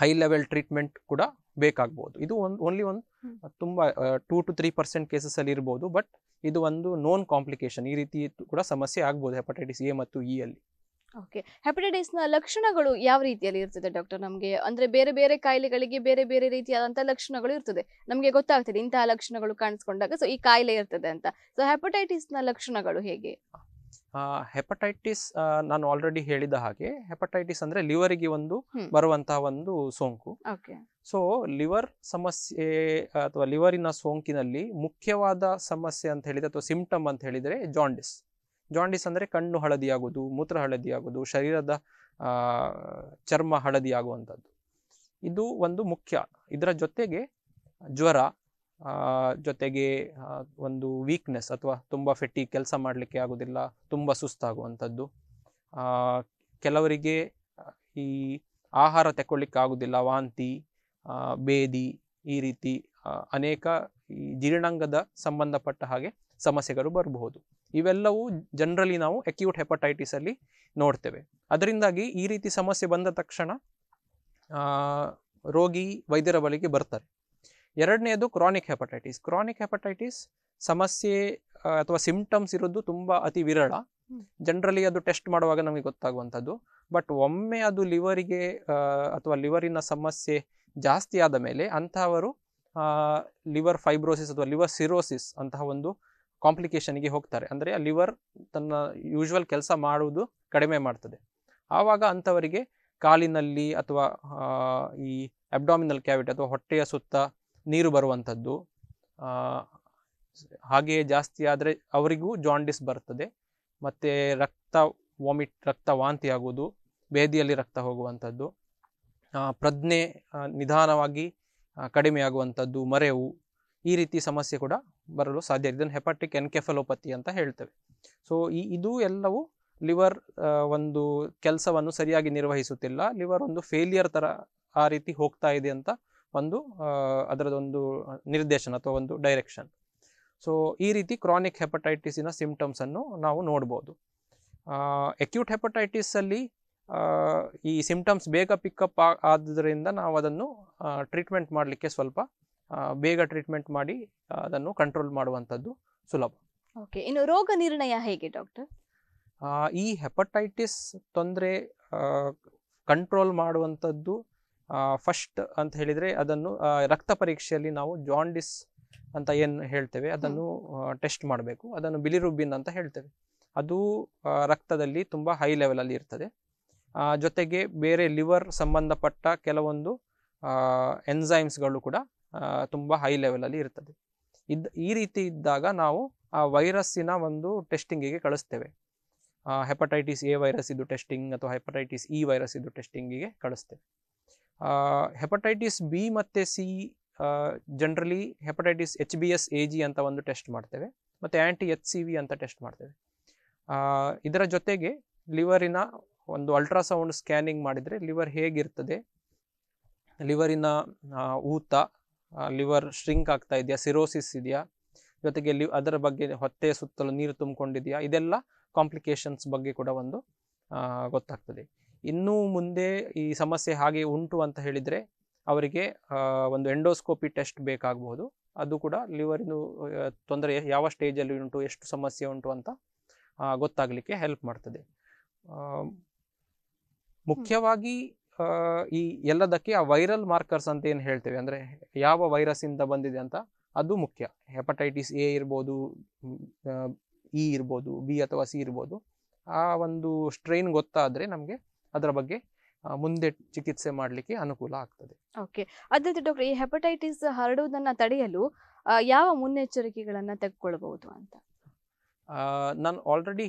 ಹೈ ಲೆವೆಲ್ ಟ್ರೀಟ್ಮೆಂಟ್ ಕೂಡ ಬೇಕಾಗ್ಬೋದು ಇದು ಒಂದು ಓನ್ಲಿ ಒಂದು ತುಂಬಾ ಟೂ ಟು ತ್ರೀ ಪರ್ಸೆಂಟ್ ಅಲ್ಲಿ ಇರ್ಬೋದು ಬಟ್ ಇದು ಒಂದು ನೋನ್ ಕಾಂಪ್ಲಿಕೇಶನ್ ಈ ರೀತಿ ಕೂಡ ಸಮಸ್ಯೆ ಆಗ್ಬೋದು ಹೆಪಟೈಟಿಸ್ ಎ ಮತ್ತು ಇ e ಅಲ್ಲಿ ಓಕೆ ಹೆಪಟೈಟಿಸ್ನ ಲಕ್ಷಣಗಳು ಯಾವ ರೀತಿಯಲ್ಲಿ ಇರ್ತದೆ ಡಾಕ್ಟರ್ ನಮಗೆ ಅಂದ್ರೆ ಬೇರೆ ಬೇರೆ ಕಾಯಿಲೆಗಳಿಗೆ ಬೇರೆ ಬೇರೆ ರೀತಿಯಾದಂಥ ಲಕ್ಷಣಗಳು ಇರ್ತದೆ ನಮಗೆ ಗೊತ್ತಾಗ್ತದೆ ಇಂತಹ ಲಕ್ಷಣಗಳು ಕಾಣಿಸ್ಕೊಂಡಾಗ ಸೊ ಈ ಕಾಯಿಲೆ ಇರ್ತದೆ ಅಂತ ಸೊ ಹೆಪಟೈಟಿಸ್ನ ಲಕ್ಷಣಗಳು ಹೇಗೆ ಹೆಪಟೈಟಿಸ್ ನಾನು ಆಲ್ರೆಡಿ ಹೇಳಿದ ಹಾಗೆ ಹೆಪಟೈಟಿಸ್ ಅಂದ್ರೆ ಲಿವರಿಗೆ ಒಂದು ಬರುವಂತಹ ಒಂದು ಸೋಂಕು ಸೊ ಲಿವರ್ ಸಮಸ್ಯೆ ಅಥವಾ ಲಿವರಿನ ಸೋಂಕಿನಲ್ಲಿ ಮುಖ್ಯವಾದ ಸಮಸ್ಯೆ ಅಂತ ಹೇಳಿದ್ರೆ ಅಥವಾ ಸಿಂಪ್ಟಮ್ ಅಂತ ಹೇಳಿದರೆ ಜಾಂಡಿಸ್ ಜಾಂಡಿಸ್ ಅಂದರೆ ಕಣ್ಣು ಹಳದಿಯಾಗೋದು ಮೂತ್ರ ಹಳದಿಯಾಗೋದು ಶರೀರದ ಚರ್ಮ ಹಳದಿಯಾಗುವಂಥದ್ದು ಇದು ಒಂದು ಮುಖ್ಯ ಇದರ ಜೊತೆಗೆ ಜ್ವರ ಜೊತೆಗೆ ಒಂದು ವೀಕ್ನೆಸ್ ಅಥವಾ ತುಂಬ ಫೆಟ್ಟಿ ಕೆಲಸ ಮಾಡಲಿಕ್ಕೆ ಆಗೋದಿಲ್ಲ ತುಂಬ ಸುಸ್ತಾಗುವಂಥದ್ದು ಕೆಲವರಿಗೆ ಈ ಆಹಾರ ತಗೊಳ್ಳಿಕ್ಕೆ ಆಗೋದಿಲ್ಲ ವಾಂತಿ ಬೇದಿ ಈ ರೀತಿ ಅನೇಕ ಈ ಜೀರ್ಣಾಂಗದ ಸಂಬಂಧಪಟ್ಟ ಹಾಗೆ ಸಮಸ್ಯೆಗಳು ಬರಬಹುದು ಇವೆಲ್ಲವೂ ಜನರಲಿ ನಾವು ಅಕ್ಯೂಟ್ ಹೆಪಟೈಟಿಸ್ ಅಲ್ಲಿ ನೋಡ್ತೇವೆ ಅದರಿಂದಾಗಿ ಈ ರೀತಿ ಸಮಸ್ಯೆ ಬಂದ ತಕ್ಷಣ ರೋಗಿ ವೈದ್ಯರ ಬಳಿಗೆ ಬರ್ತಾರೆ ಎರಡನೇದು ಕ್ರಾನಿಕ್ ಹೆಪಟೈಟಿಸ್ ಕ್ರಾನಿಕ್ ಹೆಪಟೈಟಿಸ್ ಸಮಸ್ಯೆ ಅಥವಾ ಸಿಂಪ್ಟಮ್ಸ್ ಇರೋದು ತುಂಬ ಅತಿ ವಿರಳ ಜನರಲಿ ಅದು ಟೆಸ್ಟ್ ಮಾಡುವಾಗ ನಮಗೆ ಗೊತ್ತಾಗುವಂಥದ್ದು ಬಟ್ ಒಮ್ಮೆ ಅದು ಲಿವರಿಗೆ ಅಥವಾ ಲಿವರಿನ ಸಮಸ್ಯೆ ಜಾಸ್ತಿ ಆದ ಮೇಲೆ ಅಂತಹವರು ಲಿವರ್ ಫೈಬ್ರೋಸಿಸ್ ಅಥವಾ ಲಿವರ್ ಸಿರೋಸಿಸ್ ಅಂತಹ ಒಂದು ಕಾಂಪ್ಲಿಕೇಶನ್ಗೆ ಹೋಗ್ತಾರೆ ಅಂದರೆ ಆ ಲಿವರ್ ತನ್ನ ಯೂಶುವಲ್ ಕೆಲಸ ಮಾಡುವುದು ಕಡಿಮೆ ಮಾಡ್ತದೆ ಆವಾಗ ಅಂಥವರಿಗೆ ಕಾಲಿನಲ್ಲಿ ಅಥವಾ ಈ ಅಬ್ಡಾಮಿನಲ್ ಕ್ಯಾವಿಟಿ ಅಥವಾ ಹೊಟ್ಟೆಯ ಸುತ್ತ ನೀರು ಬರುವಂಥದ್ದು ಹಾಗೆಯೇ ಜಾಸ್ತಿ ಆದರೆ ಅವರಿಗೂ ಜಾಂಡಿಸ್ ಬರ್ತದೆ ಮತ್ತು ರಕ್ತ ವಾಮಿಟ್ ರಕ್ತ ವಾಂತಿ ಆಗುವುದು ಬೇದಿಯಲ್ಲಿ ರಕ್ತ ಹೋಗುವಂಥದ್ದು ಪ್ರಜ್ಞೆ ನಿಧಾನವಾಗಿ ಕಡಿಮೆಯಾಗುವಂಥದ್ದು ಮರೆವು ಈ ರೀತಿ ಸಮಸ್ಯೆ ಕೂಡ ಬರಲು ಸಾಧ್ಯ ಇದನ್ನು ಹೆಪಾಟಿಕ್ ಎನ್ಕೆಫಲೋಪತಿ ಅಂತ ಹೇಳ್ತೇವೆ ಸೊ ಈ ಇದು ಎಲ್ಲವೂ ಲಿವರ್ ಒಂದು ಕೆಲಸವನ್ನು ಸರಿಯಾಗಿ ನಿರ್ವಹಿಸುತ್ತಿಲ್ಲ ಲಿವರ್ ಒಂದು ಫೇಲಿಯರ್ ಥರ ಆ ರೀತಿ ಹೋಗ್ತಾ ಇದೆ ಅಂತ ಒಂದು ಅದರದೊಂದು ನಿರ್ದೇಶನ ಅಥವಾ ಒಂದು ಡೈರೆಕ್ಷನ್ ಸೊ ಈ ರೀತಿ ಕ್ರಾನಿಕ್ ಹೆಪಟೈಟಿಸಿನ ಸಿಂಪ್ಟಮ್ಸನ್ನು ನಾವು ನೋಡ್ಬೋದು ಅಕ್ಯೂಟ್ ಹೆಪಟೈಟಿಸಲ್ಲಿ ಈ ಸಿಂಪ್ಟಮ್ಸ್ ಬೇಗ ಪಿಕಪ್ ಆದ್ದರಿಂದ ನಾವು ಅದನ್ನು ಟ್ರೀಟ್ಮೆಂಟ್ ಮಾಡಲಿಕ್ಕೆ ಸ್ವಲ್ಪ ಬೇಗ ಟ್ರೀಟ್ಮೆಂಟ್ ಮಾಡಿ ಅದನ್ನು ಕಂಟ್ರೋಲ್ ಮಾಡುವಂಥದ್ದು ಸುಲಭ ಓಕೆ ಇನ್ನು ರೋಗ ನಿರ್ಣಯ ಹೇಗೆ ಡಾಕ್ಟರ್ ಈ ಹೆಪಟೈಟಿಸ್ ತೊಂದರೆ ಕಂಟ್ರೋಲ್ ಮಾಡುವಂಥದ್ದು ಫಸ್ಟ್ ಅಂತ ಹೇಳಿದರೆ ಅದನ್ನು ರಕ್ತ ಪರೀಕ್ಷೆಯಲ್ಲಿ ನಾವು ಜಾಂಡಿಸ್ ಅಂತ ಏನು ಹೇಳ್ತೇವೆ ಅದನ್ನು ಟೆಸ್ಟ್ ಮಾಡಬೇಕು ಅದನ್ನು ಬಿಲಿರುಬಿನ್ ಅಂತ ಹೇಳ್ತೇವೆ ಅದು ರಕ್ತದಲ್ಲಿ ತುಂಬ ಹೈ ಲೆವೆಲಲ್ಲಿ ಇರ್ತದೆ ಜೊತೆಗೆ ಬೇರೆ ಲಿವರ್ ಸಂಬಂಧಪಟ್ಟ ಕೆಲವೊಂದು ಎನ್ಸೈಮ್ಸ್ಗಳು ಕೂಡ ತುಂಬ ಹೈ ಲೆವೆಲಲ್ಲಿ ಇರ್ತದೆ ಇದ್ ಈ ರೀತಿ ಇದ್ದಾಗ ನಾವು ಆ ವೈರಸ್ಸಿನ ಒಂದು ಟೆಸ್ಟಿಂಗಿಗೆ ಕಳಿಸ್ತೇವೆ ಹೆಪಟೈಟಿಸ್ ಎ ವೈರಸ್ ಇದು ಟೆಸ್ಟಿಂಗ್ ಅಥವಾ ಹೆಪಟೈಟಿಸ್ ಇ ವೈರಸ್ ಇದು ಟೆಸ್ಟಿಂಗಿಗೆ ಕಳಿಸ್ತೇವೆ ಹೆಪಟೈಟಿಸ್ ಬಿ ಮತ್ತು C generally hepatitis H B S A G ಅಂತ ಒಂದು ಟೆಸ್ಟ್ ಮಾಡ್ತೇವೆ ಮತ್ತು ಆ್ಯಂಟಿ ಎಚ್ ಸಿ ವಿ ಅಂತ ಟೆಸ್ಟ್ ಮಾಡ್ತೇವೆ ಇದರ ಜೊತೆಗೆ ಲಿವರಿನ ಒಂದು ಅಲ್ಟ್ರಾಸೌಂಡ್ ಸ್ಕ್ಯಾನಿಂಗ್ ಮಾಡಿದರೆ ಲಿವರ್ ಹೇಗಿರ್ತದೆ ಲಿವರಿನ ಊತ ಲಿವರ್ ಸ್ಟ್ರಿಂಕ್ ಆಗ್ತಾ ಇದೆಯಾ ಸಿರೋಸಿಸ್ ಇದೆಯಾ ಜೊತೆಗೆ ಲಿ ಅದರ ಬಗ್ಗೆ ಹೊತ್ತೆ ಸುತ್ತಲೂ ನೀರು ತುಂಬಿಕೊಂಡಿದೆಯಾ ಇದೆಲ್ಲ ಕಾಂಪ್ಲಿಕೇಶನ್ಸ್ ಬಗ್ಗೆ ಕೂಡ ಒಂದು ಗೊತ್ತಾಗ್ತದೆ ಇನ್ನೂ ಮುಂದೆ ಈ ಸಮಸ್ಯೆ ಹಾಗೆ ಉಂಟು ಅಂತ ಹೇಳಿದರೆ ಅವರಿಗೆ ಒಂದು ಎಂಡೋಸ್ಕೋಪಿ ಟೆಸ್ಟ್ ಬೇಕಾಗಬಹುದು ಅದು ಕೂಡ ಲಿವರಿನ ತೊಂದರೆ ಯಾವ ಸ್ಟೇಜಲ್ಲಿ ಉಂಟು ಎಷ್ಟು ಸಮಸ್ಯೆ ಉಂಟು ಅಂತ ಗೊತ್ತಾಗಲಿಕ್ಕೆ ಹೆಲ್ಪ್ ಮಾಡ್ತದೆ ಮುಖ್ಯವಾಗಿ ಈ ಎಲ್ಲದಕ್ಕೆ ಆ ವೈರಲ್ ಮಾರ್ಕರ್ಸ್ ಅಂತ ಏನು ಹೇಳ್ತೇವೆ ಅಂದರೆ ಯಾವ ವೈರಸ್ ಇಂದ ಬಂದಿದೆ ಅಂತ ಅದು ಮುಖ್ಯ ಹೆಪಟೈಟಿಸ್ ಎ ಇರ್ಬೋದು ಇ ಇರ್ಬೋದು ಬಿ ಅಥವಾ ಸಿ ಇರ್ಬೋದು ಆ ಒಂದು ಸ್ಟ್ರೈನ್ ಗೊತ್ತಾದರೆ ನಮಗೆ ಅದರ ಬಗ್ಗೆ ಮುಂದೆ ಚಿಕಿತ್ಸೆ ಮಾಡಲಿಕ್ಕೆ ಅನುಕೂಲ ಆಗ್ತದೆ ಓಕೆ ಡಾಕ್ಟರ್ ಈ ಹೆಪಟೈಟಿಸ್ ಹರಡುವುದನ್ನು ತಡೆಯಲು ಯಾವ ಮುನ್ನೆಚ್ಚರಿಕೆಗಳನ್ನು ತೆಗೆದುಕೊಳ್ಳಬಹುದು ಅಂತ ನಾನು ಆಲ್ರೆಡಿ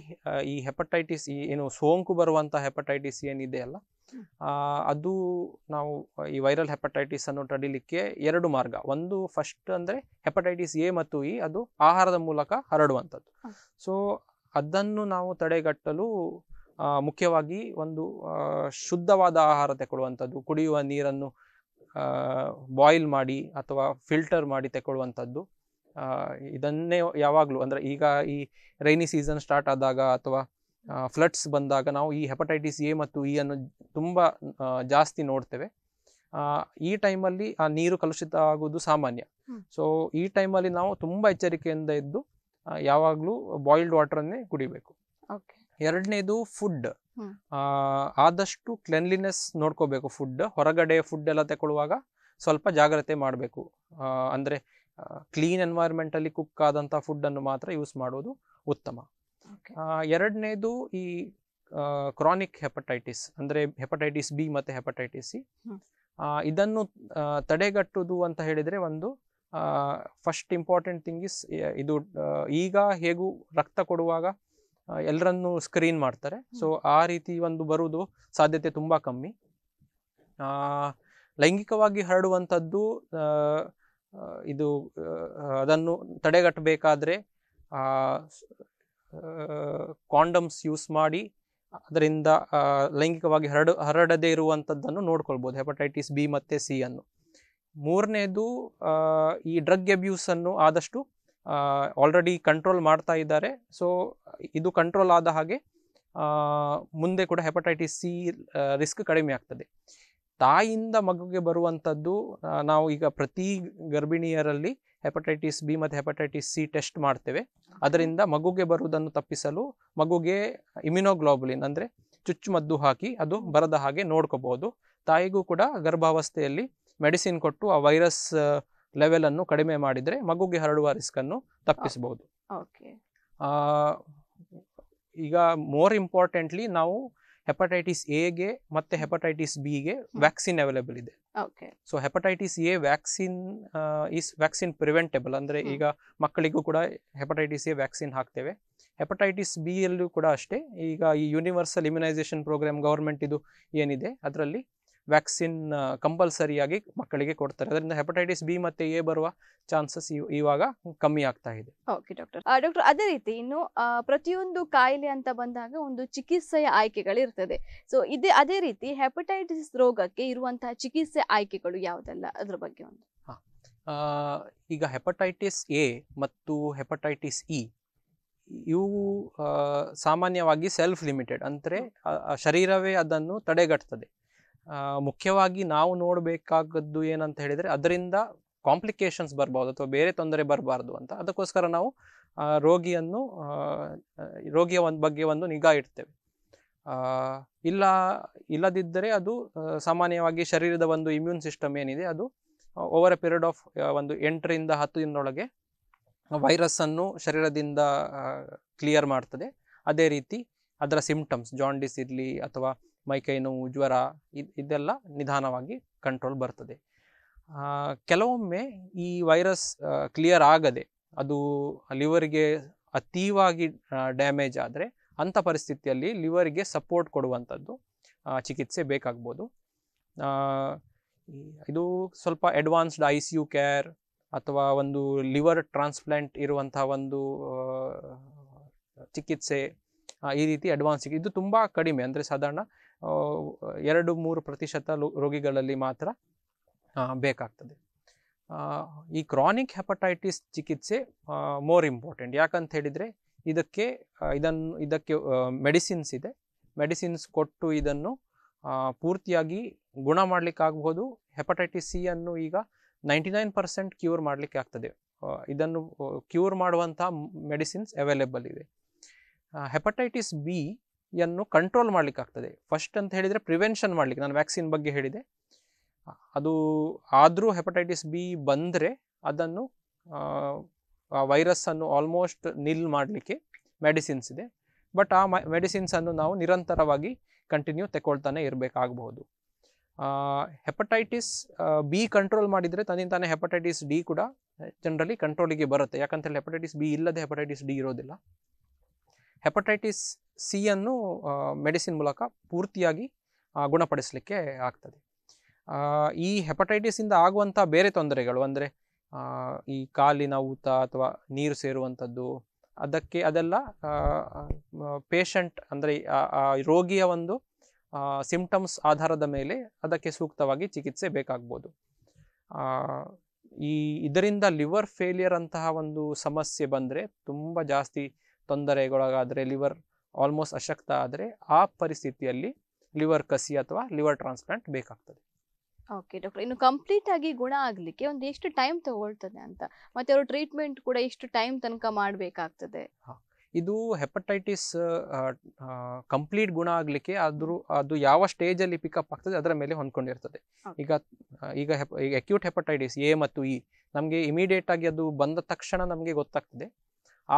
ಈ ಹೆಪಟೈಟಿಸ್ ಈ ಏನು ಸೋಂಕು ಬರುವಂಥ ಹೆಪಟೈಟಿಸ್ ಏನಿದೆ ಅಲ್ಲ ಅದು ನಾವು ಈ ವೈರಲ್ ಹೆಪಟೈಟಿಸ್ ಅನ್ನು ತಡಿಲಿಕ್ಕೆ ಎರಡು ಮಾರ್ಗ ಒಂದು ಫಸ್ಟ್ ಅಂದರೆ ಹೆಪಟೈಟಿಸ್ ಎ ಮತ್ತು ಇ e, ಅದು ಆಹಾರದ ಮೂಲಕ ಹರಡುವಂಥದ್ದು ಸೊ ಅದನ್ನು ನಾವು ತಡೆಗಟ್ಟಲು ಮುಖ್ಯವಾಗಿ ಒಂದು ಶುದ್ಧವಾದ ಆಹಾರ ತಗೊಳ್ಳುವಂಥದ್ದು ಕುಡಿಯುವ ನೀರನ್ನು ಬಾಯ್ಲ್ ಮಾಡಿ ಅಥವಾ ಫಿಲ್ಟರ್ ಮಾಡಿ ತಗೊಳ್ಳುವಂಥದ್ದು ಇದನ್ನೇ ಯಾವಾಗಲೂ ಅಂದರೆ ಈಗ ಈ ರೈನಿ ಸೀಸನ್ ಸ್ಟಾರ್ಟ್ ಆದಾಗ ಅಥವಾ ಫ್ಲಡ್ಸ್ ಬಂದಾಗ ನಾವು ಈ ಹೆಪಟೈಟಿಸ್ ಎ ಮತ್ತು ಇ e ಅನ್ನು ತುಂಬ ಜಾಸ್ತಿ ನೋಡ್ತೇವೆ ಈ ಟೈಮಲ್ಲಿ ಆ ನೀರು ಕಲುಷಿತ ಆಗುವುದು ಸಾಮಾನ್ಯ ಸೊ ಈ ಟೈಮಲ್ಲಿ ನಾವು ತುಂಬ ಎಚ್ಚರಿಕೆಯಿಂದ ಇದ್ದು ಯಾವಾಗಲೂ ಬಾಯ್ಲ್ಡ್ ವಾಟರನ್ನೇ ಕುಡಿಬೇಕು ಎರಡನೇದು ಫುಡ್ ಆದಷ್ಟು ಕ್ಲೆನ್ಲಿನೆಸ್ ನೋಡ್ಕೋಬೇಕು ಫುಡ್ ಹೊರಗಡೆ ಫುಡ್ ಎಲ್ಲ ತಗೊಳ್ಳುವಾಗ ಸ್ವಲ್ಪ ಜಾಗ್ರತೆ ಮಾಡಬೇಕು ಅಂದರೆ ಕ್ಲೀನ್ ಅಲ್ಲಿ ಕುಕ್ ಆದಂಥ ಫುಡ್ಡನ್ನು ಮಾತ್ರ ಯೂಸ್ ಮಾಡುವುದು ಉತ್ತಮ ಎರಡನೇದು ಈ ಕ್ರಾನಿಕ್ ಹೆಪಟೈಟಿಸ್ ಅಂದರೆ ಹೆಪಟೈಟಿಸ್ ಬಿ ಮತ್ತು ಹೆಪಟೈಟಿಸ್ ಸಿ ಇದನ್ನು ತಡೆಗಟ್ಟುವುದು ಅಂತ ಹೇಳಿದರೆ ಒಂದು ಫಸ್ಟ್ ಇಂಪಾರ್ಟೆಂಟ್ ಥಿಂಗ್ ಇಸ್ ಇದು ಈಗ ಹೇಗೂ ರಕ್ತ ಕೊಡುವಾಗ ಎಲ್ಲರನ್ನು ಸ್ಕ್ರೀನ್ ಮಾಡ್ತಾರೆ ಸೊ ಆ ರೀತಿ ಒಂದು ಬರುವುದು ಸಾಧ್ಯತೆ ತುಂಬ ಕಮ್ಮಿ ಲೈಂಗಿಕವಾಗಿ ಹರಡುವಂಥದ್ದು ಇದು ಅದನ್ನು ತಡೆಗಟ್ಟಬೇಕಾದ್ರೆ ಕಾಂಡಮ್ಸ್ ಯೂಸ್ ಮಾಡಿ ಅದರಿಂದ ಲೈಂಗಿಕವಾಗಿ ಹರಡು ಹರಡದೇ ಇರುವಂಥದ್ದನ್ನು ನೋಡ್ಕೊಳ್ಬೋದು ಹೆಪಟೈಟಿಸ್ ಬಿ ಮತ್ತು ಸಿ ಅನ್ನು ಮೂರನೇದು ಈ ಡ್ರಗ್ ಅಬ್ಯೂಸನ್ನು ಆದಷ್ಟು ಆಲ್ರೆಡಿ ಕಂಟ್ರೋಲ್ ಮಾಡ್ತಾ ಇದ್ದಾರೆ ಸೊ ಇದು ಕಂಟ್ರೋಲ್ ಆದ ಹಾಗೆ ಮುಂದೆ ಕೂಡ ಹೆಪಟೈಟಿಸ್ ಸಿ ರಿಸ್ಕ್ ಕಡಿಮೆ ಆಗ್ತದೆ ತಾಯಿಯಿಂದ ಮಗುಗೆ ಬರುವಂಥದ್ದು ನಾವು ಈಗ ಪ್ರತಿ ಗರ್ಭಿಣಿಯರಲ್ಲಿ ಹೆಪಟೈಟಿಸ್ ಬಿ ಮತ್ತು ಹೆಪಟೈಟಿಸ್ ಸಿ ಟೆಸ್ಟ್ ಮಾಡ್ತೇವೆ ಅದರಿಂದ ಮಗುಗೆ ಬರುವುದನ್ನು ತಪ್ಪಿಸಲು ಮಗುಗೆ ಇಮ್ಯುನೋಗ್ಲೋಬುಲಿನ್ ಅಂದರೆ ಚುಚ್ಚುಮದ್ದು ಹಾಕಿ ಅದು ಬರದ ಹಾಗೆ ನೋಡ್ಕೋಬಹುದು ತಾಯಿಗೂ ಕೂಡ ಗರ್ಭಾವಸ್ಥೆಯಲ್ಲಿ ಮೆಡಿಸಿನ್ ಕೊಟ್ಟು ಆ ವೈರಸ್ ಲೆವೆಲನ್ನು ಅನ್ನು ಕಡಿಮೆ ಮಾಡಿದರೆ ಮಗುಗೆ ಹರಡುವ ರಿಸ್ಕನ್ನು ಅನ್ನು ತಪ್ಪಿಸಬಹುದು ಈಗ ಮೋರ್ ಇಂಪಾರ್ಟೆಂಟ್ಲಿ ನಾವು ಹೆಪಟೈಟಿಸ್ ಎಗೆ ಮತ್ತೆ ಹೆಪಟೈಟಿಸ್ ಬಿ ಗೆ ವ್ಯಾಕ್ಸಿನ್ ಅವೈಲೇಬಲ್ ಇದೆ so hepatitis A vaccine is vaccine preventable ಅಂದ್ರೆ ಈಗ ಮಕ್ಕಳಿಗೂ ಕೂಡ ಹೆಪಟೈಟಿಸ್ ಎ ವ್ಯಾಕ್ಸಿನ್ ಹಾಕ್ತೇವೆ ಹೆಪಟೈಟಿಸ್ ಬಿ ಅಲ್ಲೂ ಕೂಡ ಅಷ್ಟೇ ಈಗ ಈ ಯೂನಿವರ್ಸಲ್ ಇಮ್ಯುನೈಸೇಷನ್ ಪ್ರೋಗ್ರಾಮ್ ಗೌರ್ಮೆಂಟ್ ಇದು ಏನಿದೆ ಅದರಲ್ಲಿ ವ್ಯಾಕ್ಸಿನ್ ಕಂಪಲ್ಸರಿಯಾಗಿ ಮಕ್ಕಳಿಗೆ ಕೊಡ್ತಾರೆ ಅದರಿಂದ ಹೆಪಟೈಟಿಸ್ ಬಿ ಮತ್ತೆ ಎ ಬರುವ ಚಾನ್ಸಸ್ ಇವಾಗ ಕಮ್ಮಿ ಆಗ್ತಾ ಇದೆ ಓಕೆ ಡಾಕ್ಟರ್ ಡಾಕ್ಟರ್ ಅದೇ ರೀತಿ ಇನ್ನು ಪ್ರತಿಯೊಂದು ಕಾಯಿಲೆ ಅಂತ ಬಂದಾಗ ಒಂದು ಚಿಕಿತ್ಸೆಯ ಆಯ್ಕೆಗಳಿರ್ತದೆ ಸೊ ಇದೇ ಅದೇ ರೀತಿ ಹೆಪಟೈಟಿಸ್ ರೋಗಕ್ಕೆ ಇರುವಂತಹ ಚಿಕಿತ್ಸೆ ಆಯ್ಕೆಗಳು ಯಾವುದೆಲ್ಲ ಅದ್ರ ಬಗ್ಗೆ ಒಂದು ಈಗ ಹೆಪಟೈಟಿಸ್ ಎ ಮತ್ತು ಹೆಪಟೈಟಿಸ್ ಇ ಇವು ಸಾಮಾನ್ಯವಾಗಿ ಸೆಲ್ಫ್ ಲಿಮಿಟೆಡ್ ಅಂದರೆ ಶರೀರವೇ ಅದನ್ನು ತಡೆಗಟ್ತದೆ ಮುಖ್ಯವಾಗಿ ನಾವು ನೋಡಬೇಕಾಗದ್ದು ಏನಂತ ಹೇಳಿದರೆ ಅದರಿಂದ ಕಾಂಪ್ಲಿಕೇಶನ್ಸ್ ಬರಬಹುದು ಅಥವಾ ಬೇರೆ ತೊಂದರೆ ಬರಬಾರ್ದು ಅಂತ ಅದಕ್ಕೋಸ್ಕರ ನಾವು ರೋಗಿಯನ್ನು ರೋಗಿಯ ಒಂದು ಬಗ್ಗೆ ಒಂದು ನಿಗಾ ಇಡ್ತೇವೆ ಇಲ್ಲ ಇಲ್ಲದಿದ್ದರೆ ಅದು ಸಾಮಾನ್ಯವಾಗಿ ಶರೀರದ ಒಂದು ಇಮ್ಯೂನ್ ಸಿಸ್ಟಮ್ ಏನಿದೆ ಅದು ಓವರ್ ಎ ಪೀರಿಯಡ್ ಆಫ್ ಒಂದು ಎಂಟರಿಂದ ಹತ್ತು ದಿನದೊಳಗೆ ವೈರಸ್ಸನ್ನು ಶರೀರದಿಂದ ಕ್ಲಿಯರ್ ಮಾಡ್ತದೆ ಅದೇ ರೀತಿ ಅದರ ಸಿಂಪ್ಟಮ್ಸ್ ಜಾಂಡಿಸ್ ಇರಲಿ ಅಥವಾ ಮೈಕೈ ನೋವು ಜ್ವರ ಇದೆಲ್ಲ ನಿಧಾನವಾಗಿ ಕಂಟ್ರೋಲ್ ಬರ್ತದೆ ಕೆಲವೊಮ್ಮೆ ಈ ವೈರಸ್ ಕ್ಲಿಯರ್ ಆಗದೆ ಅದು ಲಿವರ್ಗೆ ಅತೀವಾಗಿ ಡ್ಯಾಮೇಜ್ ಆದರೆ ಅಂಥ ಪರಿಸ್ಥಿತಿಯಲ್ಲಿ ಲಿವರ್ಗೆ ಸಪೋರ್ಟ್ ಕೊಡುವಂಥದ್ದು ಚಿಕಿತ್ಸೆ ಬೇಕಾಗ್ಬೋದು ಇದು ಸ್ವಲ್ಪ advanced I C U care ಅಥವಾ ಒಂದು ಲಿವರ್ ಟ್ರಾನ್ಸ್ಪ್ಲಾಂಟ್ ಇರುವಂಥ ಒಂದು ಚಿಕಿತ್ಸೆ ಈ ರೀತಿ ಅಡ್ವಾನ್ಸ್ ಇದು ತುಂಬ ಕಡಿಮೆ ಅಂದರೆ ಸಾಧಾರಣ ಎರಡು ಮೂರು ಪ್ರತಿಶತ ರೋಗಿಗಳಲ್ಲಿ ಮಾತ್ರ ಬೇಕಾಗ್ತದೆ ಈ ಕ್ರಾನಿಕ್ ಹೆಪಟೈಟಿಸ್ ಚಿಕಿತ್ಸೆ ಮೋರ್ ಇಂಪಾರ್ಟೆಂಟ್ ಯಾಕಂತ ಹೇಳಿದರೆ ಇದಕ್ಕೆ ಇದನ್ನು ಇದಕ್ಕೆ ಮೆಡಿಸಿನ್ಸ್ ಇದೆ ಮೆಡಿಸಿನ್ಸ್ ಕೊಟ್ಟು ಇದನ್ನು ಪೂರ್ತಿಯಾಗಿ ಗುಣ ಮಾಡಲಿಕ್ಕಾಗಬಹುದು ಹೆಪಟೈಟಿಸ್ ಸಿ ಅನ್ನು ಈಗ ನೈಂಟಿ ನೈನ್ ಪರ್ಸೆಂಟ್ ಕ್ಯೂರ್ ಮಾಡಲಿಕ್ಕೆ ಆಗ್ತದೆ ಇದನ್ನು ಕ್ಯೂರ್ ಮಾಡುವಂಥ ಮೆಡಿಸಿನ್ಸ್ ಅವೈಲೇಬಲ್ ಇದೆ ಹೆಪಟೈಟಿಸ್ ಬಿ ಯನ್ನು ಕಂಟ್ರೋಲ್ ಆಗ್ತದೆ ಫಸ್ಟ್ ಅಂತ ಹೇಳಿದರೆ ಪ್ರಿವೆನ್ಷನ್ ಮಾಡಲಿಕ್ಕೆ ನಾನು ವ್ಯಾಕ್ಸಿನ್ ಬಗ್ಗೆ ಹೇಳಿದೆ ಅದು ಆದರೂ ಹೆಪಟೈಟಿಸ್ ಬಿ ಬಂದರೆ ಅದನ್ನು ವೈರಸ್ಸನ್ನು ಆಲ್ಮೋಸ್ಟ್ ನಿಲ್ ಮಾಡಲಿಕ್ಕೆ ಮೆಡಿಸಿನ್ಸ್ ಇದೆ ಬಟ್ ಆ ಮೆಡಿಸಿನ್ಸನ್ನು ನಾವು ನಿರಂತರವಾಗಿ ಕಂಟಿನ್ಯೂ ತಗೊಳ್ತಾನೆ ಇರಬೇಕಾಗಬಹುದು ಹೆಪಟೈಟಿಸ್ ಬಿ ಕಂಟ್ರೋಲ್ ಮಾಡಿದರೆ ತಾನೇ ಹೆಪಟೈಟಿಸ್ ಡಿ ಕೂಡ ಜನರಲಿ ಕಂಟ್ರೋಲಿಗೆ ಬರುತ್ತೆ ಯಾಕಂತೇಳಿ ಹೆಪಟೈಟಿಸ್ ಬಿ ಇಲ್ಲದೆ ಹೆಪಟೈಟಿಸ್ ಡಿ ಇರೋದಿಲ್ಲ ಹೆಪಟೈಟಿಸ್ ಸಿಯನ್ನು ಮೆಡಿಸಿನ್ ಮೂಲಕ ಪೂರ್ತಿಯಾಗಿ ಗುಣಪಡಿಸಲಿಕ್ಕೆ ಆಗ್ತದೆ ಈ ಹೆಪಟೈಟಿಸಿಂದ ಆಗುವಂಥ ಬೇರೆ ತೊಂದರೆಗಳು ಅಂದರೆ ಈ ಕಾಲಿನ ಊತ ಅಥವಾ ನೀರು ಸೇರುವಂಥದ್ದು ಅದಕ್ಕೆ ಅದೆಲ್ಲ ಪೇಷಂಟ್ ಅಂದರೆ ರೋಗಿಯ ಒಂದು ಸಿಂಪ್ಟಮ್ಸ್ ಆಧಾರದ ಮೇಲೆ ಅದಕ್ಕೆ ಸೂಕ್ತವಾಗಿ ಚಿಕಿತ್ಸೆ ಬೇಕಾಗ್ಬೋದು ಈ ಇದರಿಂದ ಲಿವರ್ ಫೇಲಿಯರ್ ಅಂತಹ ಒಂದು ಸಮಸ್ಯೆ ಬಂದರೆ ತುಂಬ ಜಾಸ್ತಿ ತೊಂದರೆಗೊಳಗಾದರೆ ಲಿವರ್ ಆಲ್ಮೋಸ್ಟ್ ಅಶಕ್ತ ಆದರೆ ಆ ಪರಿಸ್ಥಿತಿಯಲ್ಲಿ ಲಿವರ್ ಕಸಿ ಅಥವಾ ಲಿವರ್ ಟ್ರಾನ್ಸ್ಪ್ಲಾಂಟ್ ಬೇಕಾಗ್ತದೆ ಓಕೆ ಡಾಕ್ಟರ್ ಇನ್ನು ಕಂಪ್ಲೀಟ್ ಆಗಿ ಗುಣ ಆಗಲಿಕ್ಕೆ ಒಂದು ಎಷ್ಟು ಟೈಮ್ ತಗೊಳ್ತದೆ ಅಂತ ಮತ್ತೆ ಅವರು ಟ್ರೀಟ್ಮೆಂಟ್ ಕೂಡ ಎಷ್ಟು ಟೈಮ್ ತನಕ ಮಾಡಬೇಕಾಗ್ತದೆ ಇದು ಹೆಪಟೈಟಿಸ್ ಕಂಪ್ಲೀಟ್ ಗುಣ ಆಗಲಿಕ್ಕೆ ಆದರೂ ಅದು ಯಾವ ಸ್ಟೇಜಲ್ಲಿ ಪಿಕಪ್ ಆಗ್ತದೆ ಅದರ ಮೇಲೆ ಹೊಂದ್ಕೊಂಡಿರ್ತದೆ ಈಗ ಈಗ ಹೆಪ ಅಕ್ಯೂಟ್ ಹೆಪಟೈಟಿಸ್ ಎ ಮತ್ತು ಇ ನಮಗೆ ಇಮಿಡಿಯೇಟ್ ಆಗಿ ಅದು ಬಂದ ತಕ್ಷಣ ನಮಗೆ ಗೊತ್ತಾಗ್ತದೆ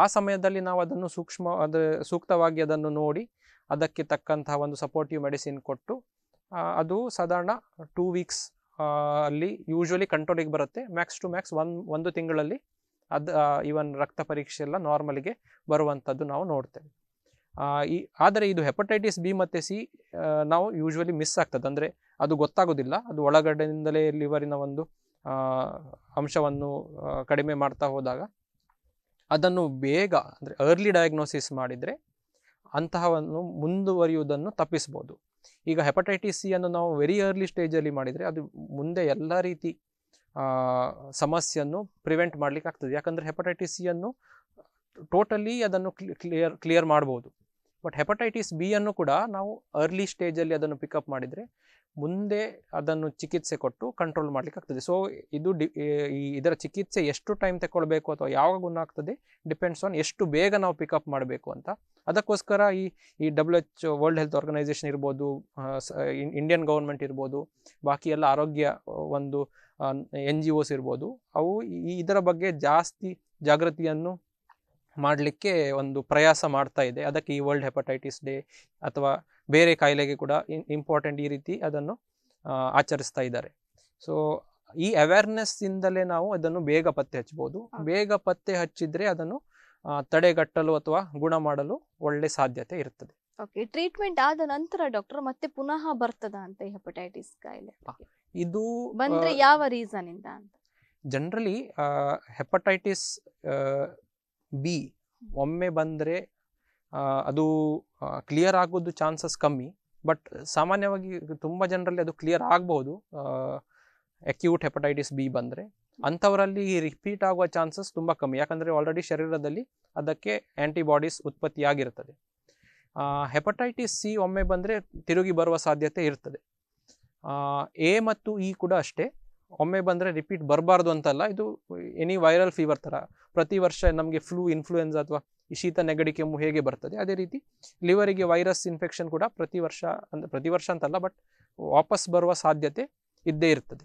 ಆ ಸಮಯದಲ್ಲಿ ನಾವು ಅದನ್ನು ಸೂಕ್ಷ್ಮ ಅದು ಸೂಕ್ತವಾಗಿ ಅದನ್ನು ನೋಡಿ ಅದಕ್ಕೆ ತಕ್ಕಂತಹ ಒಂದು ಸಪೋರ್ಟಿವ್ ಮೆಡಿಸಿನ್ ಕೊಟ್ಟು ಅದು ಸಾಧಾರಣ ಟೂ ವೀಕ್ಸ್ ಅಲ್ಲಿ ಯೂಶ್ವಲಿ ಕಂಟ್ರೋಲಿಗೆ ಬರುತ್ತೆ ಮ್ಯಾಕ್ಸ್ ಟು ಮ್ಯಾಕ್ಸ್ ಒನ್ ಒಂದು ತಿಂಗಳಲ್ಲಿ ಅದು ಈವನ್ ರಕ್ತ ಪರೀಕ್ಷೆ ಎಲ್ಲ ನಾರ್ಮಲಿಗೆ ಬರುವಂಥದ್ದು ನಾವು ನೋಡ್ತೇವೆ ಈ ಆದರೆ ಇದು ಹೆಪಟೈಟಿಸ್ ಬಿ ಮತ್ತು ಸಿ ನಾವು ಯೂಶ್ವಲಿ ಮಿಸ್ ಆಗ್ತದೆ ಅಂದರೆ ಅದು ಗೊತ್ತಾಗೋದಿಲ್ಲ ಅದು ಒಳಗಡೆಯಿಂದಲೇ ಲಿವರಿನ ಒಂದು ಅಂಶವನ್ನು ಕಡಿಮೆ ಮಾಡ್ತಾ ಹೋದಾಗ ಅದನ್ನು ಬೇಗ ಅಂದರೆ ಅರ್ಲಿ ಡಯಾಗ್ನೋಸಿಸ್ ಮಾಡಿದರೆ ಅಂತಹವನ್ನು ಮುಂದುವರಿಯುವುದನ್ನು ತಪ್ಪಿಸ್ಬೋದು ಈಗ ಹೆಪಟೈಟಿಸ್ ಸಿ ಅನ್ನು ನಾವು ವೆರಿ ಅರ್ಲಿ ಸ್ಟೇಜಲ್ಲಿ ಮಾಡಿದರೆ ಅದು ಮುಂದೆ ಎಲ್ಲ ರೀತಿ ಸಮಸ್ಯೆಯನ್ನು ಪ್ರಿವೆಂಟ್ ಮಾಡಲಿಕ್ಕೆ ಆಗ್ತದೆ ಯಾಕಂದರೆ ಹೆಪಟೈಟಿಸ್ ಸಿ ಅನ್ನು ಟೋಟಲಿ ಅದನ್ನು ಕ್ಲಿಯರ್ ಕ್ಲಿಯರ್ ಮಾಡ್ಬೋದು ಬಟ್ ಹೆಪಟೈಟಿಸ್ ಬಿ ಅನ್ನು ಕೂಡ ನಾವು ಅರ್ಲಿ ಸ್ಟೇಜಲ್ಲಿ ಅದನ್ನು ಪಿಕಪ್ ಮಾಡಿದರೆ ಮುಂದೆ ಅದನ್ನು ಚಿಕಿತ್ಸೆ ಕೊಟ್ಟು ಕಂಟ್ರೋಲ್ ಮಾಡ್ಲಿಕ್ಕೆ ಆಗ್ತದೆ ಸೊ ಇದು ಡಿ ಇದರ ಚಿಕಿತ್ಸೆ ಎಷ್ಟು ಟೈಮ್ ತಗೊಳ್ಬೇಕು ಅಥವಾ ಯಾವಾಗ ಗುಣ ಆಗ್ತದೆ ಡಿಪೆಂಡ್ಸ್ ಆನ್ ಎಷ್ಟು ಬೇಗ ನಾವು ಪಿಕಪ್ ಮಾಡಬೇಕು ಅಂತ ಅದಕ್ಕೋಸ್ಕರ ಈ ಈ W H world health organisation ಇರ್ಬೋದು ಇಂಡಿಯನ್ ಗೌರ್ಮೆಂಟ್ ಇರ್ಬೋದು ಬಾಕಿ ಎಲ್ಲ ಆರೋಗ್ಯ ಒಂದು ಎನ್ ಜಿ ಓಸ್ ಇರ್ಬೋದು ಅವು ಈ ಇದರ ಬಗ್ಗೆ ಜಾಸ್ತಿ ಜಾಗೃತಿಯನ್ನು ಮಾಡಲಿಕ್ಕೆ ಒಂದು ಪ್ರಯಾಸ ಮಾಡ್ತಾ ಇದೆ ಅದಕ್ಕೆ ಈ ವರ್ಲ್ಡ್ ಹೆಪಟೈಟಿಸ್ ಡೇ ಅಥವಾ ಬೇರೆ ಕಾಯಿಲೆಗೆ ಕೂಡ ಇಂಪಾರ್ಟೆಂಟ್ ಈ ರೀತಿ ಅದನ್ನು ಆಚರಿಸ್ತಾ ಇದ್ದಾರೆ ಸೊ ಈ ಅವೇರ್ನೆಸ್ಸಿಂದಲೇ ನಾವು ಅದನ್ನು ಬೇಗ ಪತ್ತೆ ಹಚ್ಚಬಹುದು ಬೇಗ ಪತ್ತೆ ಹಚ್ಚಿದ್ರೆ ಅದನ್ನು ತಡೆಗಟ್ಟಲು ಅಥವಾ ಗುಣ ಮಾಡಲು ಒಳ್ಳೆ ಸಾಧ್ಯತೆ ಇರುತ್ತದೆ ಓಕೆ ಟ್ರೀಟ್ಮೆಂಟ್ ಆದ ನಂತರ ಡಾಕ್ಟರ್ ಮತ್ತೆ ಪುನಃ ಬರ್ತದ ಅಂತ ಹೆಪಟೈಟಿಸ್ ಕಾಯಿಲೆ ಇದು ಬಂದ್ರೆ ಯಾವ ರೀಸನ್ ಇಂದ ಅಂತ ಜನರಲಿ ಹೆಪಟೈಟಿಸ್ ಬಿ ಒಮ್ಮೆ ಬಂದ್ರೆ ಅದು ಕ್ಲಿಯರ್ ಆಗೋದು ಚಾನ್ಸಸ್ ಕಮ್ಮಿ ಬಟ್ ಸಾಮಾನ್ಯವಾಗಿ ತುಂಬ ಜನರಲ್ಲಿ ಅದು ಕ್ಲಿಯರ್ ಆಗಬಹುದು ಅಕ್ಯೂಟ್ ಹೆಪಟೈಟಿಸ್ ಬಿ ಬಂದರೆ ಅಂಥವರಲ್ಲಿ ರಿಪೀಟ್ ಆಗುವ ಚಾನ್ಸಸ್ ತುಂಬ ಕಮ್ಮಿ ಯಾಕಂದರೆ ಆಲ್ರೆಡಿ ಶರೀರದಲ್ಲಿ ಅದಕ್ಕೆ ಆ್ಯಂಟಿಬಾಡೀಸ್ ಉತ್ಪತ್ತಿಯಾಗಿರ್ತದೆ ಹೆಪಟೈಟಿಸ್ ಸಿ ಒಮ್ಮೆ ಬಂದರೆ ತಿರುಗಿ ಬರುವ ಸಾಧ್ಯತೆ ಇರ್ತದೆ ಎ ಮತ್ತು ಇ e ಕೂಡ ಅಷ್ಟೇ ಒಮ್ಮೆ ಬಂದರೆ ರಿಪೀಟ್ ಬರಬಾರ್ದು ಅಂತಲ್ಲ ಇದು ಎನಿ ವೈರಲ್ ಫೀವರ್ ಥರ ಪ್ರತಿ ವರ್ಷ ನಮಗೆ ಫ್ಲೂ ಇನ್ಫ್ಲೂಯೆನ್ಸ್ ಅಥವಾ ಈ ಶೀತ ನೆಗಡಿ ಕೆಮ್ಮು ಹೇಗೆ ಬರ್ತದೆ ಅದೇ ರೀತಿ ಲಿವರಿಗೆ ವೈರಸ್ ಇನ್ಫೆಕ್ಷನ್ ಕೂಡ ಪ್ರತಿ ವರ್ಷ ಅಂದ್ರೆ ಪ್ರತಿ ವರ್ಷ ಅಂತಲ್ಲ ಬಟ್ ವಾಪಸ್ ಬರುವ ಸಾಧ್ಯತೆ ಇದ್ದೇ ಇರ್ತದೆ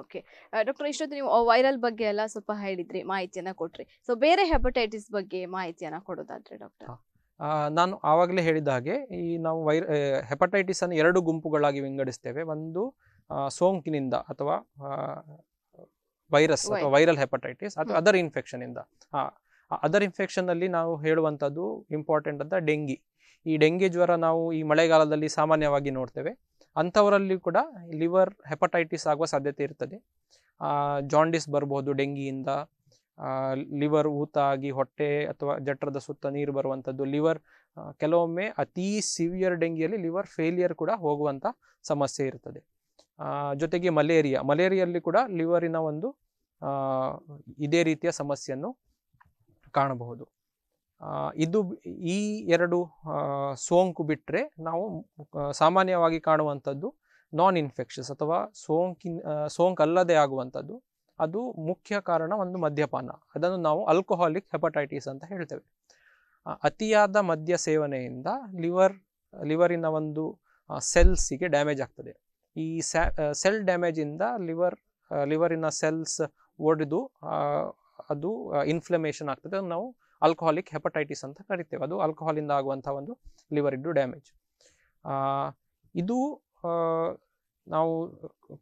ಓಕೆ ಡಾಕ್ಟರ್ ಇಷ್ಟೊತ್ತು ನೀವು ವೈರಲ್ ಬಗ್ಗೆ ಎಲ್ಲ ಸ್ವಲ್ಪ ಹೇಳಿದ್ರಿ ಮಾಹಿತಿಯನ್ನ ಕೊಟ್ರಿ ಸೊ ಬೇರೆ ಹೆಪಟೈಟಿಸ್ ಬಗ್ಗೆ ಮಾಹಿತಿಯನ್ನ ಕೊಡೋದಾದ್ರೆ ಡಾಕ್ಟರ್ ನಾನು ಆವಾಗಲೇ ಹೇಳಿದ ಹಾಗೆ ಈ ನಾವು ವೈ ಹೆಪಟೈಟಿಸ್ ಅನ್ನು ಎರಡು ಗುಂಪುಗಳಾಗಿ ವಿಂಗಡಿಸ್ತೇವೆ ಒಂದು ಸೋಂಕಿನಿಂದ ಅಥವಾ ವೈರಸ್ ಅಥವಾ ವೈರಲ್ ಹೆಪಟೈಟಿಸ್ ಅಥವಾ ಅದರ್ ಇನ್ಫೆಕ್ಷನ್ ಇಂದ ಅದರ್ ಇನ್ಫೆಕ್ಷನ್ನಲ್ಲಿ ನಾವು ಹೇಳುವಂಥದ್ದು ಇಂಪಾರ್ಟೆಂಟ್ ಅಂತ ಡೆಂಗಿ ಈ ಡೆಂಗಿ ಜ್ವರ ನಾವು ಈ ಮಳೆಗಾಲದಲ್ಲಿ ಸಾಮಾನ್ಯವಾಗಿ ನೋಡ್ತೇವೆ ಅಂಥವರಲ್ಲಿ ಕೂಡ ಲಿವರ್ ಹೆಪಟೈಟಿಸ್ ಆಗುವ ಸಾಧ್ಯತೆ ಇರ್ತದೆ ಜಾಂಡಿಸ್ ಬರ್ಬೋದು ಡೆಂಗಿಯಿಂದ ಲಿವರ್ ಊತ ಆಗಿ ಹೊಟ್ಟೆ ಅಥವಾ ಜಠರದ ಸುತ್ತ ನೀರು ಬರುವಂಥದ್ದು ಲಿವರ್ ಕೆಲವೊಮ್ಮೆ ಅತೀ ಸಿವಿಯರ್ ಡೆಂಗಿಯಲ್ಲಿ ಲಿವರ್ ಫೇಲಿಯರ್ ಕೂಡ ಹೋಗುವಂಥ ಸಮಸ್ಯೆ ಇರ್ತದೆ ಜೊತೆಗೆ ಮಲೇರಿಯಾ ಮಲೇರಿಯಲ್ಲಿ ಕೂಡ ಲಿವರಿನ ಒಂದು ಇದೇ ರೀತಿಯ ಸಮಸ್ಯೆಯನ್ನು ಕಾಣಬಹುದು ಇದು ಈ ಎರಡು ಸೋಂಕು ಬಿಟ್ಟರೆ ನಾವು ಸಾಮಾನ್ಯವಾಗಿ ಕಾಣುವಂಥದ್ದು ನಾನ್ ಇನ್ಫೆಕ್ಷಸ್ ಅಥವಾ ಸೋಂಕು ಸೋಂಕಲ್ಲದೆ ಆಗುವಂಥದ್ದು ಅದು ಮುಖ್ಯ ಕಾರಣ ಒಂದು ಮದ್ಯಪಾನ ಅದನ್ನು ನಾವು ಆಲ್ಕೋಹಾಲಿಕ್ ಹೆಪಟೈಟಿಸ್ ಅಂತ ಹೇಳ್ತೇವೆ ಅತಿಯಾದ ಮದ್ಯ ಸೇವನೆಯಿಂದ ಲಿವರ್ ಲಿವರಿನ ಒಂದು ಸೆಲ್ಸಿಗೆ ಡ್ಯಾಮೇಜ್ ಆಗ್ತದೆ ಈ ಸೆಲ್ ಡ್ಯಾಮೇಜಿಂದ ಲಿವರ್ ಲಿವರಿನ ಸೆಲ್ಸ್ ಒಡೆದು ಅದು ಇನ್ಫ್ಲಮೇಷನ್ ಆಗ್ತದೆ ಅದು ನಾವು ಆಲ್ಕೋಹಾಲಿಕ್ ಹೆಪಟೈಟಿಸ್ ಅಂತ ಕರಿತೇವೆ ಅದು ಆಲ್ಕೋಹಾಲಿಂದ ಆಗುವಂಥ ಒಂದು ಲಿವರ್ ಇಡ್ಡು ಡ್ಯಾಮೇಜ್ ಇದು ನಾವು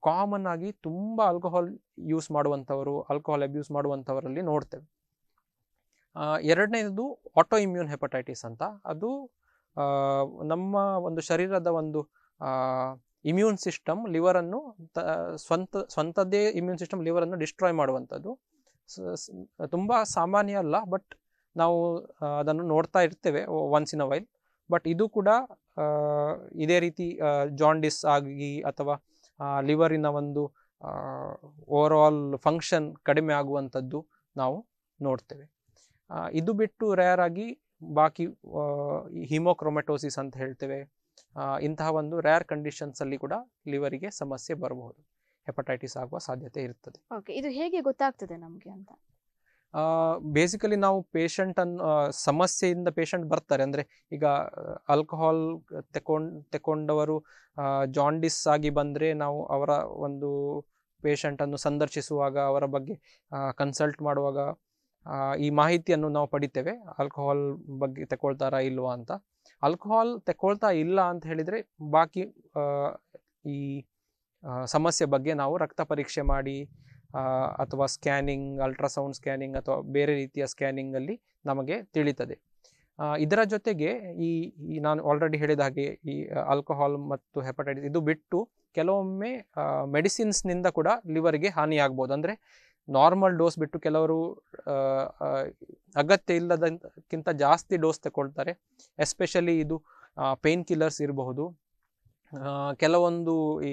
ಕಾಮನ್ ಆಗಿ ತುಂಬ ಆಲ್ಕೋಹಾಲ್ ಯೂಸ್ ಮಾಡುವಂಥವರು ಆಲ್ಕೋಹಾಲ್ ಅಬ್ಯೂಸ್ ಮಾಡುವಂಥವರಲ್ಲಿ ನೋಡ್ತೇವೆ ಎರಡನೇದು ಆಟೋ ಇಮ್ಯೂನ್ ಹೆಪಟೈಟಿಸ್ ಅಂತ ಅದು ನಮ್ಮ ಒಂದು ಶರೀರದ ಒಂದು ಇಮ್ಯೂನ್ ಸಿಸ್ಟಮ್ ಲಿವರನ್ನು ಸ್ವಂತ ಸ್ವಂತದ್ದೇ ಇಮ್ಯೂನ್ ಸಿಸ್ಟಮ್ ಲಿವರನ್ನು ಡಿಸ್ಟ್ರಾಯ್ ಮಾಡುವಂಥದ್ದು ತುಂಬ ಸಾಮಾನ್ಯ ಅಲ್ಲ ಬಟ್ ನಾವು ಅದನ್ನು ನೋಡ್ತಾ ಇರ್ತೇವೆ once in a while but ಇದು ಕೂಡ ಇದೇ ರೀತಿ ಜಾಂಡಿಸ್ ಆಗಿ ಅಥವಾ ಲಿವರಿನ ಒಂದು ಓವರ್ ಆಲ್ ಫಂಕ್ಷನ್ ಕಡಿಮೆ ಆಗುವಂಥದ್ದು ನಾವು ನೋಡ್ತೇವೆ ಇದು ಬಿಟ್ಟು ರೇರ್ ಆಗಿ ಬಾಕಿ ಹಿಮೋಕ್ರೊಮೆಟೋಸಿಸ್ ಅಂತ ಹೇಳ್ತೇವೆ ಇಂತಹ ಒಂದು ರೇರ್ ಕಂಡೀಷನ್ಸಲ್ಲಿ ಕೂಡ ಲಿವರಿಗೆ ಸಮಸ್ಯೆ ಬರಬಹುದು ಹೆಪಟೈಟಿಸ್ ಆಗುವ ಸಾಧ್ಯತೆ ಇರ್ತದೆ ಇದು ಹೇಗೆ ಗೊತ್ತಾಗ್ತದೆ ನಮಗೆ ಅಂತ ಬೇಸಿಕಲಿ ನಾವು ಪೇಷಂಟ್ ಅನ್ನು ಸಮಸ್ಯೆಯಿಂದ ಪೇಷಂಟ್ ಬರ್ತಾರೆ ಅಂದ್ರೆ ಈಗ ಆಲ್ಕೋಹಾಲ್ ತೆಕೊಂಡ್ ತಕೊಂಡವರು ಜಾಂಡಿಸ್ ಆಗಿ ಬಂದ್ರೆ ನಾವು ಅವರ ಒಂದು ಅನ್ನು ಸಂದರ್ಶಿಸುವಾಗ ಅವರ ಬಗ್ಗೆ ಕನ್ಸಲ್ಟ್ ಮಾಡುವಾಗ ಈ ಮಾಹಿತಿಯನ್ನು ನಾವು ಪಡಿತೇವೆ ಆಲ್ಕೋಹಾಲ್ ಬಗ್ಗೆ ತಗೊಳ್ತಾರಾ ಇಲ್ವಾ ಅಂತ ಆಲ್ಕೋಹಾಲ್ ತಕೊಳ್ತಾ ಇಲ್ಲ ಅಂತ ಹೇಳಿದ್ರೆ ಬಾಕಿ ಈ ಸಮಸ್ಯೆ ಬಗ್ಗೆ ನಾವು ರಕ್ತ ಪರೀಕ್ಷೆ ಮಾಡಿ ಅಥವಾ ಸ್ಕ್ಯಾನಿಂಗ್ ಅಲ್ಟ್ರಾಸೌಂಡ್ ಸ್ಕ್ಯಾನಿಂಗ್ ಅಥವಾ ಬೇರೆ ರೀತಿಯ ಸ್ಕ್ಯಾನಿಂಗಲ್ಲಿ ನಮಗೆ ತಿಳಿತದೆ ಇದರ ಜೊತೆಗೆ ಈ ನಾನು ಆಲ್ರೆಡಿ ಹೇಳಿದ ಹಾಗೆ ಈ ಆಲ್ಕೋಹಾಲ್ ಮತ್ತು ಹೆಪಟೈಟಿಸ್ ಇದು ಬಿಟ್ಟು ಕೆಲವೊಮ್ಮೆ ಮೆಡಿಸಿನ್ಸ್ನಿಂದ ಕೂಡ ಲಿವರ್ಗೆ ಹಾನಿಯಾಗ್ಬೋದು ಅಂದರೆ ನಾರ್ಮಲ್ ಡೋಸ್ ಬಿಟ್ಟು ಕೆಲವರು ಅಗತ್ಯ ಇಲ್ಲದಕ್ಕಿಂತ ಜಾಸ್ತಿ ಡೋಸ್ ತಗೊಳ್ತಾರೆ ಎಸ್ಪೆಷಲಿ ಇದು ಪೇನ್ ಕಿಲ್ಲರ್ಸ್ ಇರಬಹುದು ಕೆಲವೊಂದು ಈ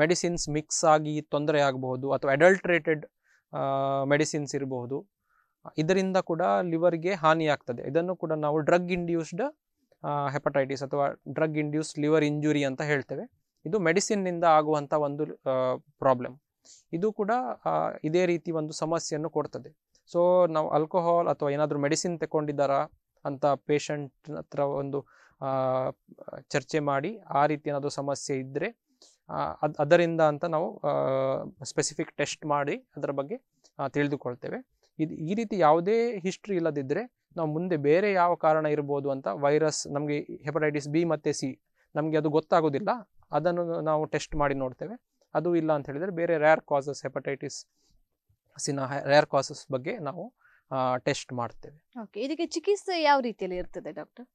ಮೆಡಿಸಿನ್ಸ್ ಮಿಕ್ಸ್ ಆಗಿ ತೊಂದರೆ ಆಗಬಹುದು ಅಥವಾ ಅಡಲ್ಟ್ರೇಟೆಡ್ ಮೆಡಿಸಿನ್ಸ್ ಇರಬಹುದು ಇದರಿಂದ ಕೂಡ ಲಿವರ್ಗೆ ಹಾನಿಯಾಗ್ತದೆ ಇದನ್ನು ಕೂಡ ನಾವು ಡ್ರಗ್ ಇಂಡ್ಯೂಸ್ಡ್ ಹೆಪಟೈಟಿಸ್ ಅಥವಾ ಡ್ರಗ್ ಇಂಡ್ಯೂಸ್ಡ್ ಲಿವರ್ ಇಂಜುರಿ ಅಂತ ಹೇಳ್ತೇವೆ ಇದು ಮೆಡಿಸಿನ್ನಿಂದ ಆಗುವಂಥ ಒಂದು ಪ್ರಾಬ್ಲಮ್ ಇದು ಕೂಡ ಇದೇ ರೀತಿ ಒಂದು ಸಮಸ್ಯೆಯನ್ನು ಕೊಡ್ತದೆ ಸೊ ನಾವು ಆಲ್ಕೋಹಾಲ್ ಅಥವಾ ಏನಾದರೂ ಮೆಡಿಸಿನ್ ತಗೊಂಡಿದ್ದಾರಾ ಅಂತ ಪೇಷಂಟ್ ಹತ್ರ ಒಂದು ಚರ್ಚೆ ಮಾಡಿ ಆ ರೀತಿ ಏನಾದರೂ ಸಮಸ್ಯೆ ಇದ್ದರೆ ಅದ್ ಅದರಿಂದ ಅಂತ ನಾವು ಸ್ಪೆಸಿಫಿಕ್ ಟೆಸ್ಟ್ ಮಾಡಿ ಅದರ ಬಗ್ಗೆ ತಿಳಿದುಕೊಳ್ತೇವೆ ಇದು ಈ ರೀತಿ ಯಾವುದೇ ಹಿಸ್ಟ್ರಿ ಇಲ್ಲದಿದ್ದರೆ ನಾವು ಮುಂದೆ ಬೇರೆ ಯಾವ ಕಾರಣ ಇರ್ಬೋದು ಅಂತ ವೈರಸ್ ನಮಗೆ ಹೆಪಟೈಟಿಸ್ ಬಿ ಮತ್ತು ಸಿ ನಮಗೆ ಅದು ಗೊತ್ತಾಗೋದಿಲ್ಲ ಅದನ್ನು ನಾವು ಟೆಸ್ಟ್ ಮಾಡಿ ನೋಡ್ತೇವೆ ಅದು ಇಲ್ಲ ಅಂತ ಹೇಳಿದರೆ ಬೇರೆ ರ್ಯಾರ್ ಕಾಸಸ್ ಹೆಪಟೈಟಿಸ್ ಸಿನ ರ್ಯಾರ್ ಕಾಸಸ್ ಬಗ್ಗೆ ನಾವು ಟೆಸ್ಟ್ ಮಾಡ್ತೇವೆ ಓಕೆ ಇದಕ್ಕೆ ಚಿಕಿತ್ಸೆ ಯಾವ ರೀತಿಯಲ್ಲಿ ಇರ್ತದೆ ಡಾಕ್ಟರ್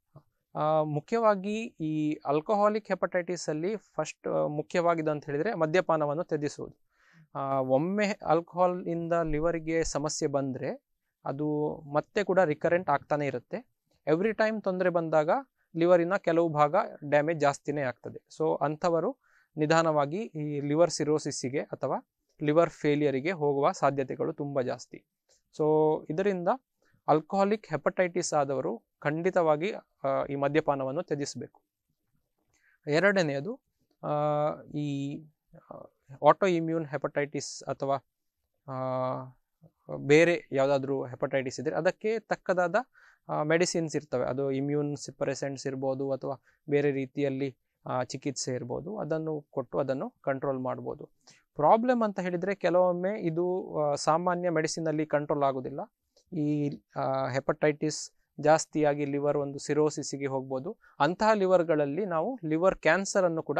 ಮುಖ್ಯವಾಗಿ ಈ ಆಲ್ಕೋಹಾಲಿಕ್ ಹೆಪಟೈಟಿಸಲ್ಲಿ ಫಸ್ಟ್ ಮುಖ್ಯವಾಗಿದೆ ಅಂತ ಹೇಳಿದರೆ ಮದ್ಯಪಾನವನ್ನು ತ್ಯಜಿಸುವುದು ಒಮ್ಮೆ ಆಲ್ಕೋಹಾಲ್ ಇಂದ ಲಿವರ್ಗೆ ಸಮಸ್ಯೆ ಬಂದರೆ ಅದು ಮತ್ತೆ ಕೂಡ ರಿಕರೆಂಟ್ ಆಗ್ತಾನೆ ಇರುತ್ತೆ ಎವ್ರಿ ಟೈಮ್ ತೊಂದರೆ ಬಂದಾಗ ಲಿವರಿನ ಕೆಲವು ಭಾಗ ಡ್ಯಾಮೇಜ್ ಜಾಸ್ತಿನೇ ಆಗ್ತದೆ ಸೊ ಅಂಥವರು ನಿಧಾನವಾಗಿ ಈ ಲಿವರ್ ಸಿರೋಸಿಸ್ಸಿಗೆ ಅಥವಾ ಲಿವರ್ ಫೇಲಿಯರಿಗೆ ಹೋಗುವ ಸಾಧ್ಯತೆಗಳು ತುಂಬ ಜಾಸ್ತಿ ಸೊ ಇದರಿಂದ ಆಲ್ಕೋಹಾಲಿಕ್ ಹೆಪಟೈಟಿಸ್ ಆದವರು ಖಂಡಿತವಾಗಿ ಈ ಮದ್ಯಪಾನವನ್ನು ತ್ಯಜಿಸಬೇಕು ಎರಡನೆಯದು ಈ ಆಟೋ ಇಮ್ಯೂನ್ ಹೆಪಟೈಟಿಸ್ ಅಥವಾ ಬೇರೆ ಯಾವುದಾದ್ರೂ ಹೆಪಟೈಟಿಸ್ ಇದ್ದರೆ ಅದಕ್ಕೆ ತಕ್ಕದಾದ ಮೆಡಿಸಿನ್ಸ್ ಇರ್ತವೆ ಅದು ಇಮ್ಯೂನ್ ಸಿಪ್ಪರೆಸೆಂಟ್ಸ್ ಇರ್ಬೋದು ಅಥವಾ ಬೇರೆ ರೀತಿಯಲ್ಲಿ ಚಿಕಿತ್ಸೆ ಇರ್ಬೋದು ಅದನ್ನು ಕೊಟ್ಟು ಅದನ್ನು ಕಂಟ್ರೋಲ್ ಮಾಡ್ಬೋದು ಪ್ರಾಬ್ಲಮ್ ಅಂತ ಹೇಳಿದರೆ ಕೆಲವೊಮ್ಮೆ ಇದು ಸಾಮಾನ್ಯ ಮೆಡಿಸಿನಲ್ಲಿ ಕಂಟ್ರೋಲ್ ಆಗೋದಿಲ್ಲ ಈ ಹೆಪಟೈಟಿಸ್ ಜಾಸ್ತಿಯಾಗಿ ಲಿವರ್ ಒಂದು ಸಿರೋಸಿಸಿಗೆ ಹೋಗ್ಬೋದು ಅಂತಹ ಲಿವರ್ಗಳಲ್ಲಿ ನಾವು ಲಿವರ್ ಕ್ಯಾನ್ಸರನ್ನು ಕೂಡ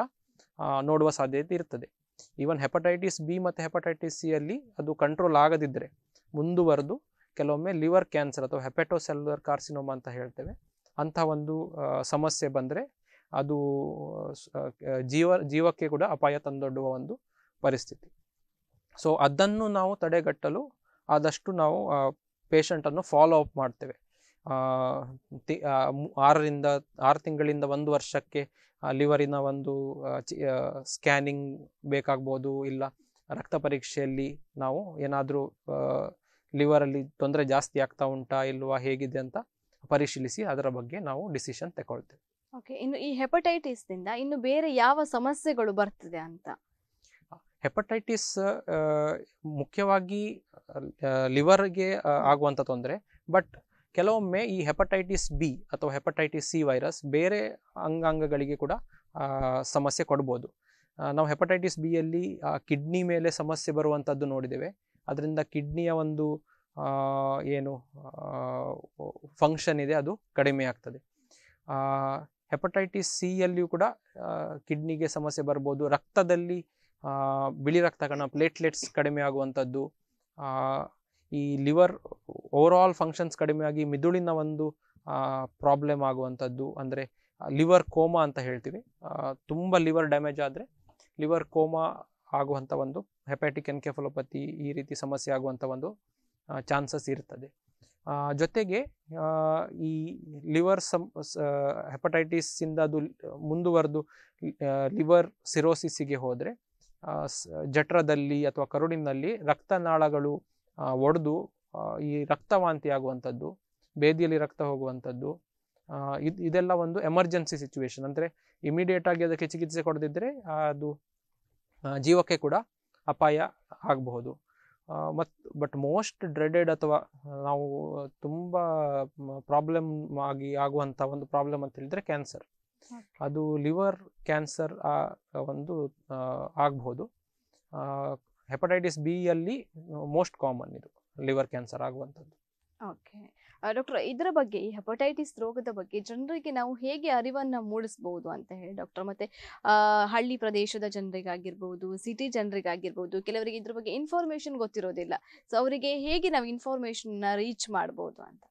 ನೋಡುವ ಸಾಧ್ಯತೆ ಇರ್ತದೆ ಈವನ್ ಹೆಪಟೈಟಿಸ್ ಬಿ ಮತ್ತು ಹೆಪಟೈಟಿಸ್ ಸಿಯಲ್ಲಿ ಅದು ಕಂಟ್ರೋಲ್ ಆಗದಿದ್ದರೆ ಮುಂದುವರೆದು ಕೆಲವೊಮ್ಮೆ ಲಿವರ್ ಕ್ಯಾನ್ಸರ್ ಅಥವಾ ಹೆಪಟೋಸೆಲ್ಯುಲರ್ ಕಾರ್ಸಿನೋಮಾ ಅಂತ ಹೇಳ್ತೇವೆ ಅಂಥ ಒಂದು ಸಮಸ್ಯೆ ಬಂದರೆ ಅದು ಜೀವ ಜೀವಕ್ಕೆ ಕೂಡ ಅಪಾಯ ತಂದೊಡ್ಡುವ ಒಂದು ಪರಿಸ್ಥಿತಿ ಸೊ ಅದನ್ನು ನಾವು ತಡೆಗಟ್ಟಲು ಆದಷ್ಟು ನಾವು ಪೇಷಂಟನ್ನು ಫಾಲೋ ಅಪ್ ಮಾಡ್ತೇವೆ ಆರರಿಂದ ಆರು ತಿಂಗಳಿಂದ ಒಂದು ವರ್ಷಕ್ಕೆ ಲಿವರಿನ ಒಂದು ಸ್ಕ್ಯಾನಿಂಗ್ ಬೇಕಾಗ್ಬೋದು ಇಲ್ಲ ರಕ್ತ ಪರೀಕ್ಷೆಯಲ್ಲಿ ನಾವು ಏನಾದರೂ ಲಿವರಲ್ಲಿ ತೊಂದರೆ ಜಾಸ್ತಿ ಆಗ್ತಾ ಉಂಟಾ ಇಲ್ವಾ ಹೇಗಿದೆ ಅಂತ ಪರಿಶೀಲಿಸಿ ಅದರ ಬಗ್ಗೆ ನಾವು ಡಿಸಿಷನ್ ತಗೊಳ್ತೇವೆ ಓಕೆ ಇನ್ನು ಈ ಹೆಪಟೈಟಿಸ್ದಿಂದ ಇನ್ನು ಬೇರೆ ಯಾವ ಸಮಸ್ಯೆಗಳು ಬರ್ತದೆ ಅಂತ ಹೆಪಟೈಟಿಸ್ ಮುಖ್ಯವಾಗಿ ಲಿವರ್ಗೆ ಆಗುವಂಥ ತೊಂದರೆ ಬಟ್ ಕೆಲವೊಮ್ಮೆ ಈ ಹೆಪಟೈಟಿಸ್ ಬಿ ಅಥವಾ ಹೆಪಟೈಟಿಸ್ ಸಿ ವೈರಸ್ ಬೇರೆ ಅಂಗಾಂಗಗಳಿಗೆ ಕೂಡ ಸಮಸ್ಯೆ ಕೊಡ್ಬೋದು ನಾವು ಹೆಪಟೈಟಿಸ್ ಬಿಯಲ್ಲಿ ಕಿಡ್ನಿ ಮೇಲೆ ಸಮಸ್ಯೆ ಬರುವಂಥದ್ದು ನೋಡಿದ್ದೇವೆ ಅದರಿಂದ ಕಿಡ್ನಿಯ ಒಂದು ಏನು ಫಂಕ್ಷನ್ ಇದೆ ಅದು ಕಡಿಮೆ ಆಗ್ತದೆ ಹೆಪಟೈಟಿಸ್ ಸಿಯಲ್ಲಿಯೂ ಕೂಡ ಕಿಡ್ನಿಗೆ ಸಮಸ್ಯೆ ಬರ್ಬೋದು ರಕ್ತದಲ್ಲಿ ಬಿಳಿ ರಕ್ತ ಕಣ ಪ್ಲೇಟ್ಲೆಟ್ಸ್ ಕಡಿಮೆ ಆಗುವಂಥದ್ದು ಈ ಲಿವರ್ ಓವರ್ ಆಲ್ ಫಂಕ್ಷನ್ಸ್ ಕಡಿಮೆಯಾಗಿ ಮಿದುಳಿನ ಒಂದು ಪ್ರಾಬ್ಲಮ್ ಆಗುವಂಥದ್ದು ಅಂದರೆ ಲಿವರ್ ಕೋಮಾ ಅಂತ ಹೇಳ್ತೀವಿ ತುಂಬ ಲಿವರ್ ಡ್ಯಾಮೇಜ್ ಆದರೆ ಲಿವರ್ ಕೋಮಾ ಆಗುವಂಥ ಒಂದು ಹೆಪಾಟಿಕ್ ಎನ್ಕೆಫಲೋಪತಿ ಈ ರೀತಿ ಸಮಸ್ಯೆ ಆಗುವಂಥ ಒಂದು ಚಾನ್ಸಸ್ ಇರ್ತದೆ ಜೊತೆಗೆ ಈ ಲಿವರ್ ಸಮ್ ಹೆಪಟೈಟಿಸಿಂದ ಅದು ಮುಂದುವರೆದು ಲಿವರ್ ಸಿರೋಸಿಸ್ಸಿಗೆ ಹೋದರೆ ಜಠರದಲ್ಲಿ ಅಥವಾ ಕರುಳಿನಲ್ಲಿ ರಕ್ತನಾಳಗಳು ಒಡೆದು ಈ ರಕ್ತವಾಂತಿ ಆಗುವಂಥದ್ದು ಬೇದಿಯಲ್ಲಿ ರಕ್ತ ಹೋಗುವಂಥದ್ದು ಇದು ಇದೆಲ್ಲ ಒಂದು ಎಮರ್ಜೆನ್ಸಿ ಸಿಚುವೇಶನ್ ಅಂದರೆ ಇಮಿಡಿಯೇಟಾಗಿ ಅದಕ್ಕೆ ಚಿಕಿತ್ಸೆ ಕೊಡದಿದ್ದರೆ ಅದು ಜೀವಕ್ಕೆ ಕೂಡ ಅಪಾಯ ಆಗಬಹುದು ಮತ್ತು ಬಟ್ ಮೋಸ್ಟ್ ಡ್ರೆಡೆಡ್ ಅಥವಾ ನಾವು ತುಂಬ ಪ್ರಾಬ್ಲಮ್ ಆಗಿ ಆಗುವಂಥ ಒಂದು ಪ್ರಾಬ್ಲಮ್ ಅಂತ ಹೇಳಿದರೆ ಕ್ಯಾನ್ಸರ್ ಅದು ಲಿವರ್ ಕ್ಯಾನ್ಸರ್ ಒಂದು ಆಗ್ಬೋದು ಹೆಪಟೈಟಿಸ್ ಬಿ ಅಲ್ಲಿ ಮೋಸ್ಟ್ ಕಾಮನ್ ಇದು ಲಿವರ್ ಕ್ಯಾನ್ಸರ್ ಆಗುವಂಥದ್ದು ಓಕೆ ಡಾಕ್ಟರ್ ಇದರ ಬಗ್ಗೆ ಈ ಹೆಪಟೈಟಿಸ್ ರೋಗದ ಬಗ್ಗೆ ಜನರಿಗೆ ನಾವು ಹೇಗೆ ಅರಿವನ್ನು ಮೂಡಿಸಬಹುದು ಅಂತ ಹೇಳಿ ಡಾಕ್ಟರ್ ಮತ್ತೆ ಹಳ್ಳಿ ಪ್ರದೇಶದ ಜನರಿಗಾಗಿರ್ಬೋದು ಸಿಟಿ ಜನರಿಗಾಗಿರ್ಬೋದು ಕೆಲವರಿಗೆ ಇದ್ರ ಬಗ್ಗೆ ಇನ್ಫಾರ್ಮೇಷನ್ ಗೊತ್ತಿರೋದಿಲ್ಲ ಸೊ ಅವರಿಗೆ ಹೇಗೆ ನಾವು ಇನ್ಫಾರ್ಮೇಶನ್ನ ರೀಚ್ ಮಾಡ್ಬೋದು ಅಂತ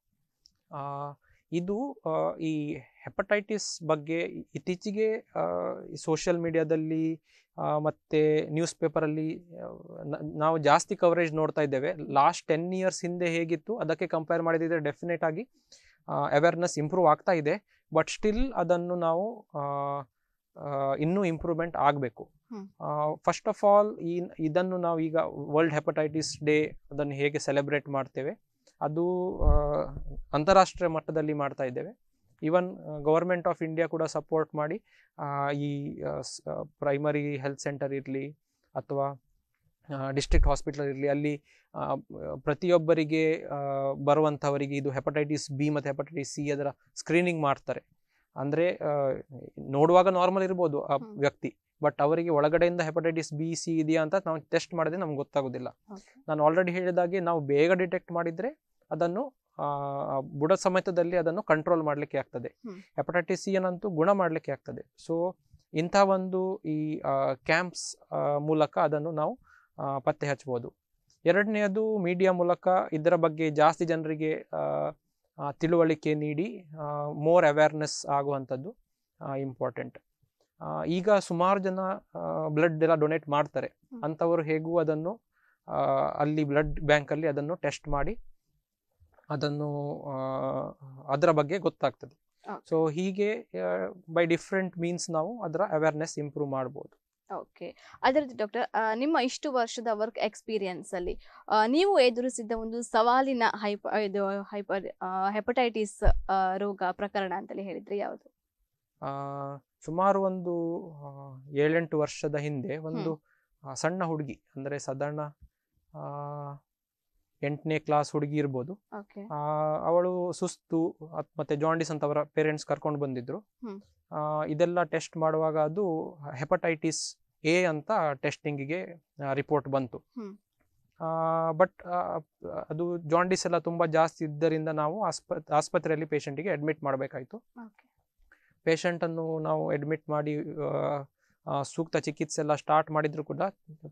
ಇದು ಈ ಹೆಪಟೈಟಿಸ್ ಬಗ್ಗೆ ಇತ್ತೀಚೆಗೆ ಸೋಷಿಯಲ್ ಮೀಡಿಯಾದಲ್ಲಿ ಮತ್ತು ನ್ಯೂಸ್ ಪೇಪರಲ್ಲಿ ನಾವು ಜಾಸ್ತಿ ಕವರೇಜ್ ನೋಡ್ತಾ ಇದ್ದೇವೆ ಲಾಸ್ಟ್ ಟೆನ್ ಇಯರ್ಸ್ ಹಿಂದೆ ಹೇಗಿತ್ತು ಅದಕ್ಕೆ ಕಂಪೇರ್ ಮಾಡಿದರೆ ಡೆಫಿನೆಟ್ ಆಗಿ ಅವೇರ್ನೆಸ್ ಇಂಪ್ರೂವ್ ಆಗ್ತಾ ಇದೆ ಬಟ್ ಸ್ಟಿಲ್ ಅದನ್ನು ನಾವು ಇನ್ನೂ ಇಂಪ್ರೂವ್ಮೆಂಟ್ ಆಗಬೇಕು ಫಸ್ಟ್ ಆಫ್ ಆಲ್ ಈ ಇದನ್ನು ನಾವು ಈಗ ವರ್ಲ್ಡ್ ಹೆಪಟೈಟಿಸ್ ಡೇ ಅದನ್ನು ಹೇಗೆ ಸೆಲೆಬ್ರೇಟ್ ಮಾಡ್ತೇವೆ ಅದು ಅಂತಾರಾಷ್ಟ್ರೀಯ ಮಟ್ಟದಲ್ಲಿ ಮಾಡ್ತಾ ಇದ್ದೇವೆ ಈವನ್ ಗೌರ್ಮೆಂಟ್ ಆಫ್ ಇಂಡಿಯಾ ಕೂಡ ಸಪೋರ್ಟ್ ಮಾಡಿ ಈ ಪ್ರೈಮರಿ ಹೆಲ್ತ್ ಸೆಂಟರ್ ಇರಲಿ ಅಥವಾ ಡಿಸ್ಟ್ರಿಕ್ಟ್ ಹಾಸ್ಪಿಟಲ್ ಇರಲಿ ಅಲ್ಲಿ ಪ್ರತಿಯೊಬ್ಬರಿಗೆ ಬರುವಂಥವರಿಗೆ ಇದು ಹೆಪಟೈಟಿಸ್ ಬಿ ಮತ್ತು ಹೆಪಟೈಟಿಸ್ ಸಿ ಅದರ ಸ್ಕ್ರೀನಿಂಗ್ ಮಾಡ್ತಾರೆ ಅಂದರೆ ನೋಡುವಾಗ ನಾರ್ಮಲ್ ಇರ್ಬೋದು ಆ ವ್ಯಕ್ತಿ ಬಟ್ ಅವರಿಗೆ ಒಳಗಡೆಯಿಂದ ಹೆಪಟೈಟಿಸ್ ಬಿ ಸಿ ಇದೆಯಾ ಅಂತ ನಾವು ಟೆಸ್ಟ್ ಮಾಡಿದ್ರೆ ನಮ್ಗೆ ಗೊತ್ತಾಗೋದಿಲ್ಲ ನಾನು ಆಲ್ರೆಡಿ ಹೇಳಿದಾಗೆ ನಾವು ಬೇಗ ಡಿಟೆಕ್ಟ್ ಮಾಡಿದರೆ ಅದನ್ನು ಬುಡ ಸಮೇತದಲ್ಲಿ ಅದನ್ನು ಕಂಟ್ರೋಲ್ ಮಾಡಲಿಕ್ಕೆ ಆಗ್ತದೆ ಹೆಪಟೈಟಿಸ್ ಸಿ ಏನಂತೂ ಗುಣ ಮಾಡಲಿಕ್ಕೆ ಆಗ್ತದೆ ಸೊ ಇಂಥ ಒಂದು ಈ ಕ್ಯಾಂಪ್ಸ್ ಮೂಲಕ ಅದನ್ನು ನಾವು ಪತ್ತೆ ಹಚ್ಚಬಹುದು ಎರಡನೆಯದು ಮೀಡಿಯಾ ಮೂಲಕ ಇದರ ಬಗ್ಗೆ ಜಾಸ್ತಿ ಜನರಿಗೆ ತಿಳುವಳಿಕೆ ನೀಡಿ ಮೋರ್ ಅವೇರ್ನೆಸ್ ಆಗುವಂಥದ್ದು ಇಂಪಾರ್ಟೆಂಟ್ ಈಗ ಸುಮಾರು ಜನ ಬ್ಲಡ್ ಎಲ್ಲ ಡೊನೇಟ್ ಮಾಡ್ತಾರೆ ಅಂಥವರು ಹೇಗೂ ಅದನ್ನು ಅಲ್ಲಿ ಬ್ಲಡ್ ಬ್ಯಾಂಕಲ್ಲಿ ಅದನ್ನು ಟೆಸ್ಟ್ ಮಾಡಿ ಅದನ್ನು ಅದರ ಬಗ್ಗೆ ಗೊತ್ತಾಗ್ತದೆ ಸೊ ಹೀಗೆ ಬೈ ಡಿಫ್ರೆಂಟ್ ಮೀನ್ಸ್ ನಾವು ಅದರ ಅವೇರ್ನೆಸ್ ಇಂಪ್ರೂವ್ ಮಾಡ್ಬೋದು ಓಕೆ ಅದರದ್ದು ಡಾಕ್ಟರ್ ನಿಮ್ಮ ಇಷ್ಟು ವರ್ಷದ ವರ್ಕ್ ಎಕ್ಸ್ಪೀರಿಯನ್ಸ್ ಅಲ್ಲಿ ನೀವು ಎದುರಿಸಿದ್ದ ಒಂದು ಸವಾಲಿನ ಹೈಪ ಇದು ಹೈಪರ್ ಹೆಪಟೈಟಿಸ್ ರೋಗ ಪ್ರಕರಣ ಅಂತಲೇ ಹೇಳಿದ್ರೆ ಯಾವುದು ಸುಮಾರು ಒಂದು ಏಳೆಂಟು ವರ್ಷದ ಹಿಂದೆ ಒಂದು ಸಣ್ಣ ಹುಡುಗಿ ಅಂದರೆ ಸಾಧಾರಣ ಎಂಟನೇ ಕ್ಲಾಸ್ ಹುಡುಗಿ ಇರ್ಬೋದು ಅವಳು ಸುಸ್ತು ಮತ್ತೆ ಜಾಂಡಿಸ್ ಅಂತ ಅವರ ಪೇರೆಂಟ್ಸ್ ಕರ್ಕೊಂಡು ಬಂದಿದ್ರು ಇದೆಲ್ಲ ಟೆಸ್ಟ್ ಮಾಡುವಾಗ ಅದು ಹೆಪಟೈಟಿಸ್ ಎ ಅಂತ ಗೆ ರಿಪೋರ್ಟ್ ಬಂತು ಬಟ್ ಅದು ಜಾಂಡಿಸ್ ಎಲ್ಲ ತುಂಬಾ ಜಾಸ್ತಿ ಇದ್ದರಿಂದ ನಾವು ಆಸ್ಪತ್ರೆಯಲ್ಲಿ ಪೇಷಂಟ್ಗೆ ಅಡ್ಮಿಟ್ ಮಾಡಬೇಕಾಯಿತು ಅನ್ನು ನಾವು ಅಡ್ಮಿಟ್ ಮಾಡಿ ಸೂಕ್ತ ಚಿಕಿತ್ಸೆ ಎಲ್ಲ ಸ್ಟಾರ್ಟ್ ಮಾಡಿದ್ರು ಕೂಡ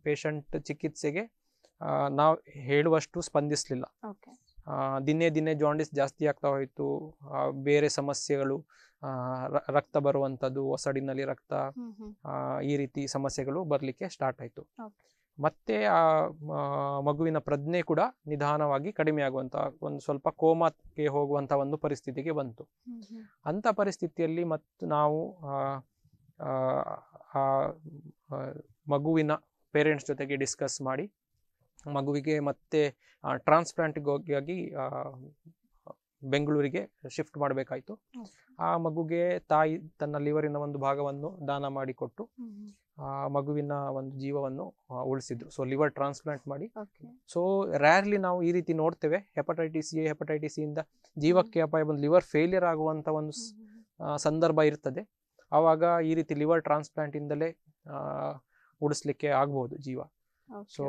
ಪೇಷಂಟ್ ಚಿಕಿತ್ಸೆಗೆ ನಾವು ಹೇಳುವಷ್ಟು ಸ್ಪಂದಿಸಲಿಲ್ಲ ದಿನೇ ದಿನೇ ಜಾಂಡಿಸ್ ಜಾಸ್ತಿ ಆಗ್ತಾ ಹೋಯ್ತು ಬೇರೆ ಸಮಸ್ಯೆಗಳು ರಕ್ತ ಬರುವಂತದ್ದು ಒಸಡಿನಲ್ಲಿ ರಕ್ತ ಈ ರೀತಿ ಸಮಸ್ಯೆಗಳು ಬರಲಿಕ್ಕೆ ಸ್ಟಾರ್ಟ್ ಆಯ್ತು ಮತ್ತೆ ಆ ಮಗುವಿನ ಪ್ರಜ್ಞೆ ಕೂಡ ನಿಧಾನವಾಗಿ ಕಡಿಮೆ ಆಗುವಂಥ ಒಂದು ಸ್ವಲ್ಪ ಕೋಮಾಕ್ಕೆ ಹೋಗುವಂಥ ಒಂದು ಪರಿಸ್ಥಿತಿಗೆ ಬಂತು ಅಂತ ಪರಿಸ್ಥಿತಿಯಲ್ಲಿ ಮತ್ತು ನಾವು ಆ ಮಗುವಿನ ಪೇರೆಂಟ್ಸ್ ಜೊತೆಗೆ ಡಿಸ್ಕಸ್ ಮಾಡಿ ಮಗುವಿಗೆ ಮತ್ತೆ ಟ್ರಾನ್ಸ್ಪ್ಲಾಂಟ್ಗಾಗಿ ಬೆಂಗಳೂರಿಗೆ ಶಿಫ್ಟ್ ಮಾಡಬೇಕಾಯಿತು ಆ ಮಗುಗೆ ತಾಯಿ ತನ್ನ ಲಿವರಿನ ಒಂದು ಭಾಗವನ್ನು ದಾನ ಮಾಡಿಕೊಟ್ಟು ಆ ಮಗುವಿನ ಒಂದು ಜೀವವನ್ನು ಉಳಿಸಿದ್ರು ಸೊ ಲಿವರ್ ಟ್ರಾನ್ಸ್ಪ್ಲಾಂಟ್ ಮಾಡಿ ಸೊ ರ್ಯಾರ್ಲಿ ನಾವು ಈ ರೀತಿ ನೋಡ್ತೇವೆ ಹೆಪಟೈಟಿಸ್ ಎ ಹೆಪಟೈಟಿಸ್ ಇಂದ ಜೀವಕ್ಕೆ ಅಪಾಯ ಬಂದು ಲಿವರ್ ಫೇಲಿಯರ್ ಆಗುವಂಥ ಒಂದು ಸಂದರ್ಭ ಇರ್ತದೆ ಆವಾಗ ಈ ರೀತಿ ಲಿವರ್ ಟ್ರಾನ್ಸ್ಪ್ಲಾಂಟ್ ಇಂದಲೇ ಉಳಿಸ್ಲಿಕ್ಕೆ ಆಗ್ಬೋದು ಜೀವ ಸೊ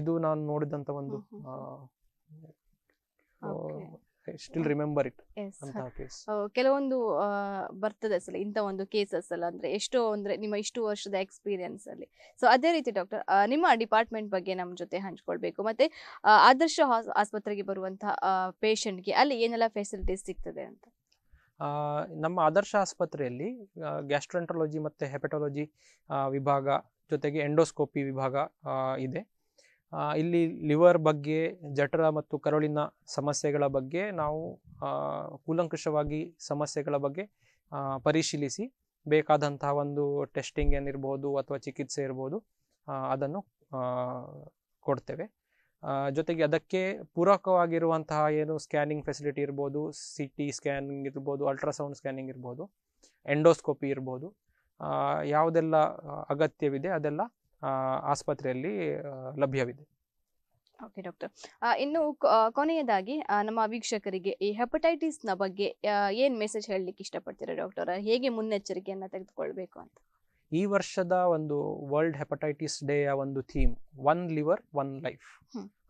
ಇದು ನಾನು ನೋಡಿದಂತ ಒಂದು ಸ್ಟಿಲ್ ರಿಮೆಂಬರ್ ಇಟ್ ಕೆಲವೊಂದು ಬರ್ತದೆ ಸಲ ಇಂಥ ಒಂದು ಕೇಸಸ್ ಅಲ್ಲ ಅಂದ್ರೆ ಎಷ್ಟೋ ಅಂದ್ರೆ ನಿಮ್ಮ ಇಷ್ಟು ವರ್ಷದ ಎಕ್ಸ್ಪೀರಿಯನ್ಸ್ ಅಲ್ಲಿ ಸೊ ಅದೇ ರೀತಿ ಡಾಕ್ಟರ್ ನಿಮ್ಮ ಡಿಪಾರ್ಟ್ಮೆಂಟ್ ಬಗ್ಗೆ ನಮ್ಮ ಜೊತೆ ಹಂಚ್ಕೊಳ್ಬೇಕು ಮತ್ತೆ ಆದರ್ಶ ಆಸ್ಪತ್ರೆಗೆ ಬರುವಂತಹ ಪೇಷಂಟ್ಗೆ ಅಲ್ಲಿ ಏನೆಲ್ಲ ಫೆಸಿಲಿಟೀಸ್ ಸಿಗ್ತದೆ ಅಂತ ನಮ್ಮ ಆದರ್ಶ ಆಸ್ಪತ್ರೆಯಲ್ಲಿ ಗ್ಯಾಸ್ಟ್ರೆಂಟ್ರಾಲಜಿ ಮತ್ತು ಹೆಪಟಾಲಜಿ ವಿಭಾಗ ಜೊತೆಗೆ ಎಂಡೋಸ್ಕೋಪಿ ವಿಭಾಗ ಇದೆ ಇಲ್ಲಿ ಲಿವರ್ ಬಗ್ಗೆ ಜಠರ ಮತ್ತು ಕರುಳಿನ ಸಮಸ್ಯೆಗಳ ಬಗ್ಗೆ ನಾವು ಕೂಲಂಕುಷವಾಗಿ ಸಮಸ್ಯೆಗಳ ಬಗ್ಗೆ ಪರಿಶೀಲಿಸಿ ಬೇಕಾದಂತಹ ಒಂದು ಟೆಸ್ಟಿಂಗ್ ಏನಿರ್ಬೋದು ಅಥವಾ ಚಿಕಿತ್ಸೆ ಇರ್ಬೋದು ಅದನ್ನು ಕೊಡ್ತೇವೆ ಜೊತೆಗೆ ಅದಕ್ಕೆ ಪೂರಕವಾಗಿರುವಂತಹ ಏನು ಸ್ಕ್ಯಾನಿಂಗ್ ಫೆಸಿಲಿಟಿ ಇರ್ಬೋದು ಸಿ ಟಿ ಸ್ಕ್ಯಾನಿಂಗ್ ಇರ್ಬೋದು ಅಲ್ಟ್ರಾಸೌಂಡ್ ಸ್ಕ್ಯಾನಿಂಗ್ ಇರ್ಬೋದು ಎಂಡೋಸ್ಕೋಪಿ ಇರ್ಬೋದು ಯಾವುದೆಲ್ಲ ಅಗತ್ಯವಿದೆ ಅದೆಲ್ಲ ಆಸ್ಪತ್ರೆಯಲ್ಲಿ ಲಭ್ಯವಿದೆ ಓಕೆ ಡಾಕ್ಟರ್ ಇನ್ನು ಕೊನೆಯದಾಗಿ ನಮ್ಮ ವೀಕ್ಷಕರಿಗೆ ಈ ಹೆಪಟೈಟಿಸ್ನ ಬಗ್ಗೆ ಏನು ಮೆಸೇಜ್ ಹೇಳಲಿಕ್ಕೆ ಇಷ್ಟಪಡ್ತೀರಾ ಡಾಕ್ಟರ್ ಹೇಗೆ ಮುನ್ನೆಚ್ಚರಿಕೆಯನ್ನು ತೆಗೆದುಕೊಳ್ಬೇಕು ಅಂತ ಈ ವರ್ಷದ ಒಂದು ವರ್ಲ್ಡ್ ಹೆಪಟೈಟಿಸ್ ಡೇಯ ಒಂದು theme one liver one life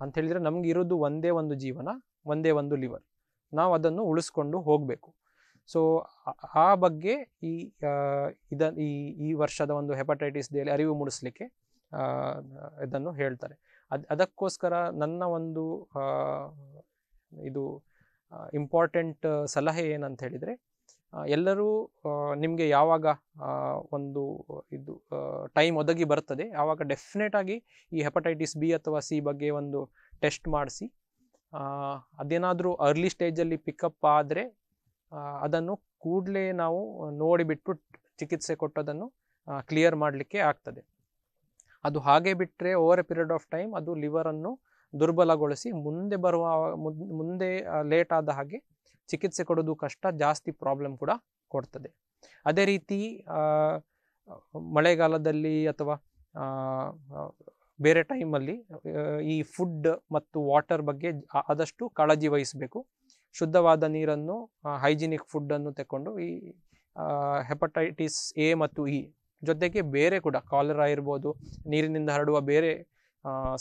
ಅಂತ ಹೇಳಿದ್ರೆ ನಮ್ಗೆ ಇರೋದು ಒಂದೇ ಒಂದು ಜೀವನ ಒಂದೇ ಒಂದು ಲಿವರ್ ನಾವು ಅದನ್ನು ಉಳಿಸ್ಕೊಂಡು ಹೋಗಬೇಕು ಸೊ ಆ ಬಗ್ಗೆ ಈ ಇದ ಈ ಈ ವರ್ಷದ ಒಂದು ಹೆಪಟೈಟಿಸ್ ಡೇಲಿ ಅರಿವು ಮೂಡಿಸಲಿಕ್ಕೆ ಇದನ್ನು ಹೇಳ್ತಾರೆ ಅದು ಅದಕ್ಕೋಸ್ಕರ ನನ್ನ ಒಂದು ಇದು ಇಂಪಾರ್ಟೆಂಟ್ ಸಲಹೆ ಏನಂತ ಹೇಳಿದರೆ ಎಲ್ಲರೂ ನಿಮಗೆ ಯಾವಾಗ ಒಂದು ಇದು ಟೈಮ್ ಒದಗಿ ಬರ್ತದೆ ಆವಾಗ ಡೆಫಿನೆಟ್ ಆಗಿ ಈ ಹೆಪಟೈಟಿಸ್ ಬಿ ಅಥವಾ ಸಿ ಬಗ್ಗೆ ಒಂದು ಟೆಸ್ಟ್ ಮಾಡಿಸಿ ಅದೇನಾದರೂ ಅರ್ಲಿ ಸ್ಟೇಜಲ್ಲಿ ಪಿಕಪ್ ಆದರೆ ಅದನ್ನು ಕೂಡಲೇ ನಾವು ನೋಡಿಬಿಟ್ಟು ಚಿಕಿತ್ಸೆ ಕೊಟ್ಟದನ್ನು ಕ್ಲಿಯರ್ ಮಾಡಲಿಕ್ಕೆ ಆಗ್ತದೆ ಅದು ಹಾಗೆ ಬಿಟ್ಟರೆ over a period of time ಅದು ಲಿವರನ್ನು ದುರ್ಬಲಗೊಳಿಸಿ ಮುಂದೆ ಬರುವ ಮುಂದೆ ಲೇಟ್ ಆದ ಹಾಗೆ ಚಿಕಿತ್ಸೆ ಕೊಡೋದು ಕಷ್ಟ ಜಾಸ್ತಿ ಪ್ರಾಬ್ಲಮ್ ಕೂಡ ಕೊಡ್ತದೆ ಅದೇ ರೀತಿ ಮಳೆಗಾಲದಲ್ಲಿ ಅಥವಾ ಬೇರೆ ಟೈಮಲ್ಲಿ ಈ ಫುಡ್ ಮತ್ತು ವಾಟರ್ ಬಗ್ಗೆ ಆದಷ್ಟು ಕಾಳಜಿ ವಹಿಸಬೇಕು ಶುದ್ಧವಾದ ನೀರನ್ನು ಹೈಜಿನಿಕ್ ಫುಡ್ಡನ್ನು ತಗೊಂಡು ಈ ಹೆಪಟೈಟಿಸ್ ಎ ಮತ್ತು ಇ ಜೊತೆಗೆ ಬೇರೆ ಕೂಡ ಕಾಲರ ಇರ್ಬೋದು ನೀರಿನಿಂದ ಹರಡುವ ಬೇರೆ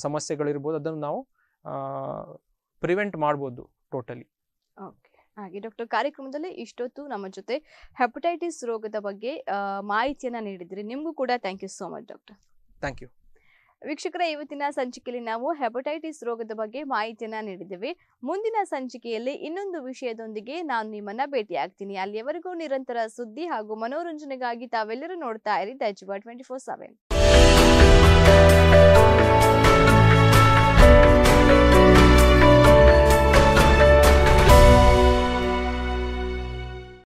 ಸಮಸ್ಯೆಗಳಿರ್ಬೋದು ಅದನ್ನು ನಾವು ಪ್ರಿವೆಂಟ್ ಮಾಡ್ಬೋದು ಟೋಟಲಿ ಓಕೆ ಹಾಗೆ ಡಾಕ್ಟರ್ ಕಾರ್ಯಕ್ರಮದಲ್ಲಿ ಇಷ್ಟೊತ್ತು ನಮ್ಮ ಜೊತೆ ಹೆಪಟೈಟಿಸ್ ರೋಗದ ಬಗ್ಗೆ ಮಾಹಿತಿಯನ್ನು ನೀಡಿದ್ರಿ ನಿಮಗೂ ಕೂಡ thank you so much doctor thank you ವೀಕ್ಷಕರ ಇವತ್ತಿನ ಸಂಚಿಕೆಯಲ್ಲಿ ನಾವು ಹೆಪಟೈಟಿಸ್ ರೋಗದ ಬಗ್ಗೆ ಮಾಹಿತಿಯನ್ನ ನೀಡಿದ್ದೇವೆ ಮುಂದಿನ ಸಂಚಿಕೆಯಲ್ಲಿ ಇನ್ನೊಂದು ವಿಷಯದೊಂದಿಗೆ ನಾನು ನಿಮ್ಮನ್ನ ಭೇಟಿಯಾಗ್ತೀನಿ ಅಲ್ಲಿಯವರೆಗೂ ನಿರಂತರ ಸುದ್ದಿ ಹಾಗೂ ಮನೋರಂಜನೆಗಾಗಿ ತಾವೆಲ್ಲರೂ ನೋಡ್ತಾ ಇರಿ ದಜ್ವಾ ಟ್ವೆಂಟಿ ಫೋರ್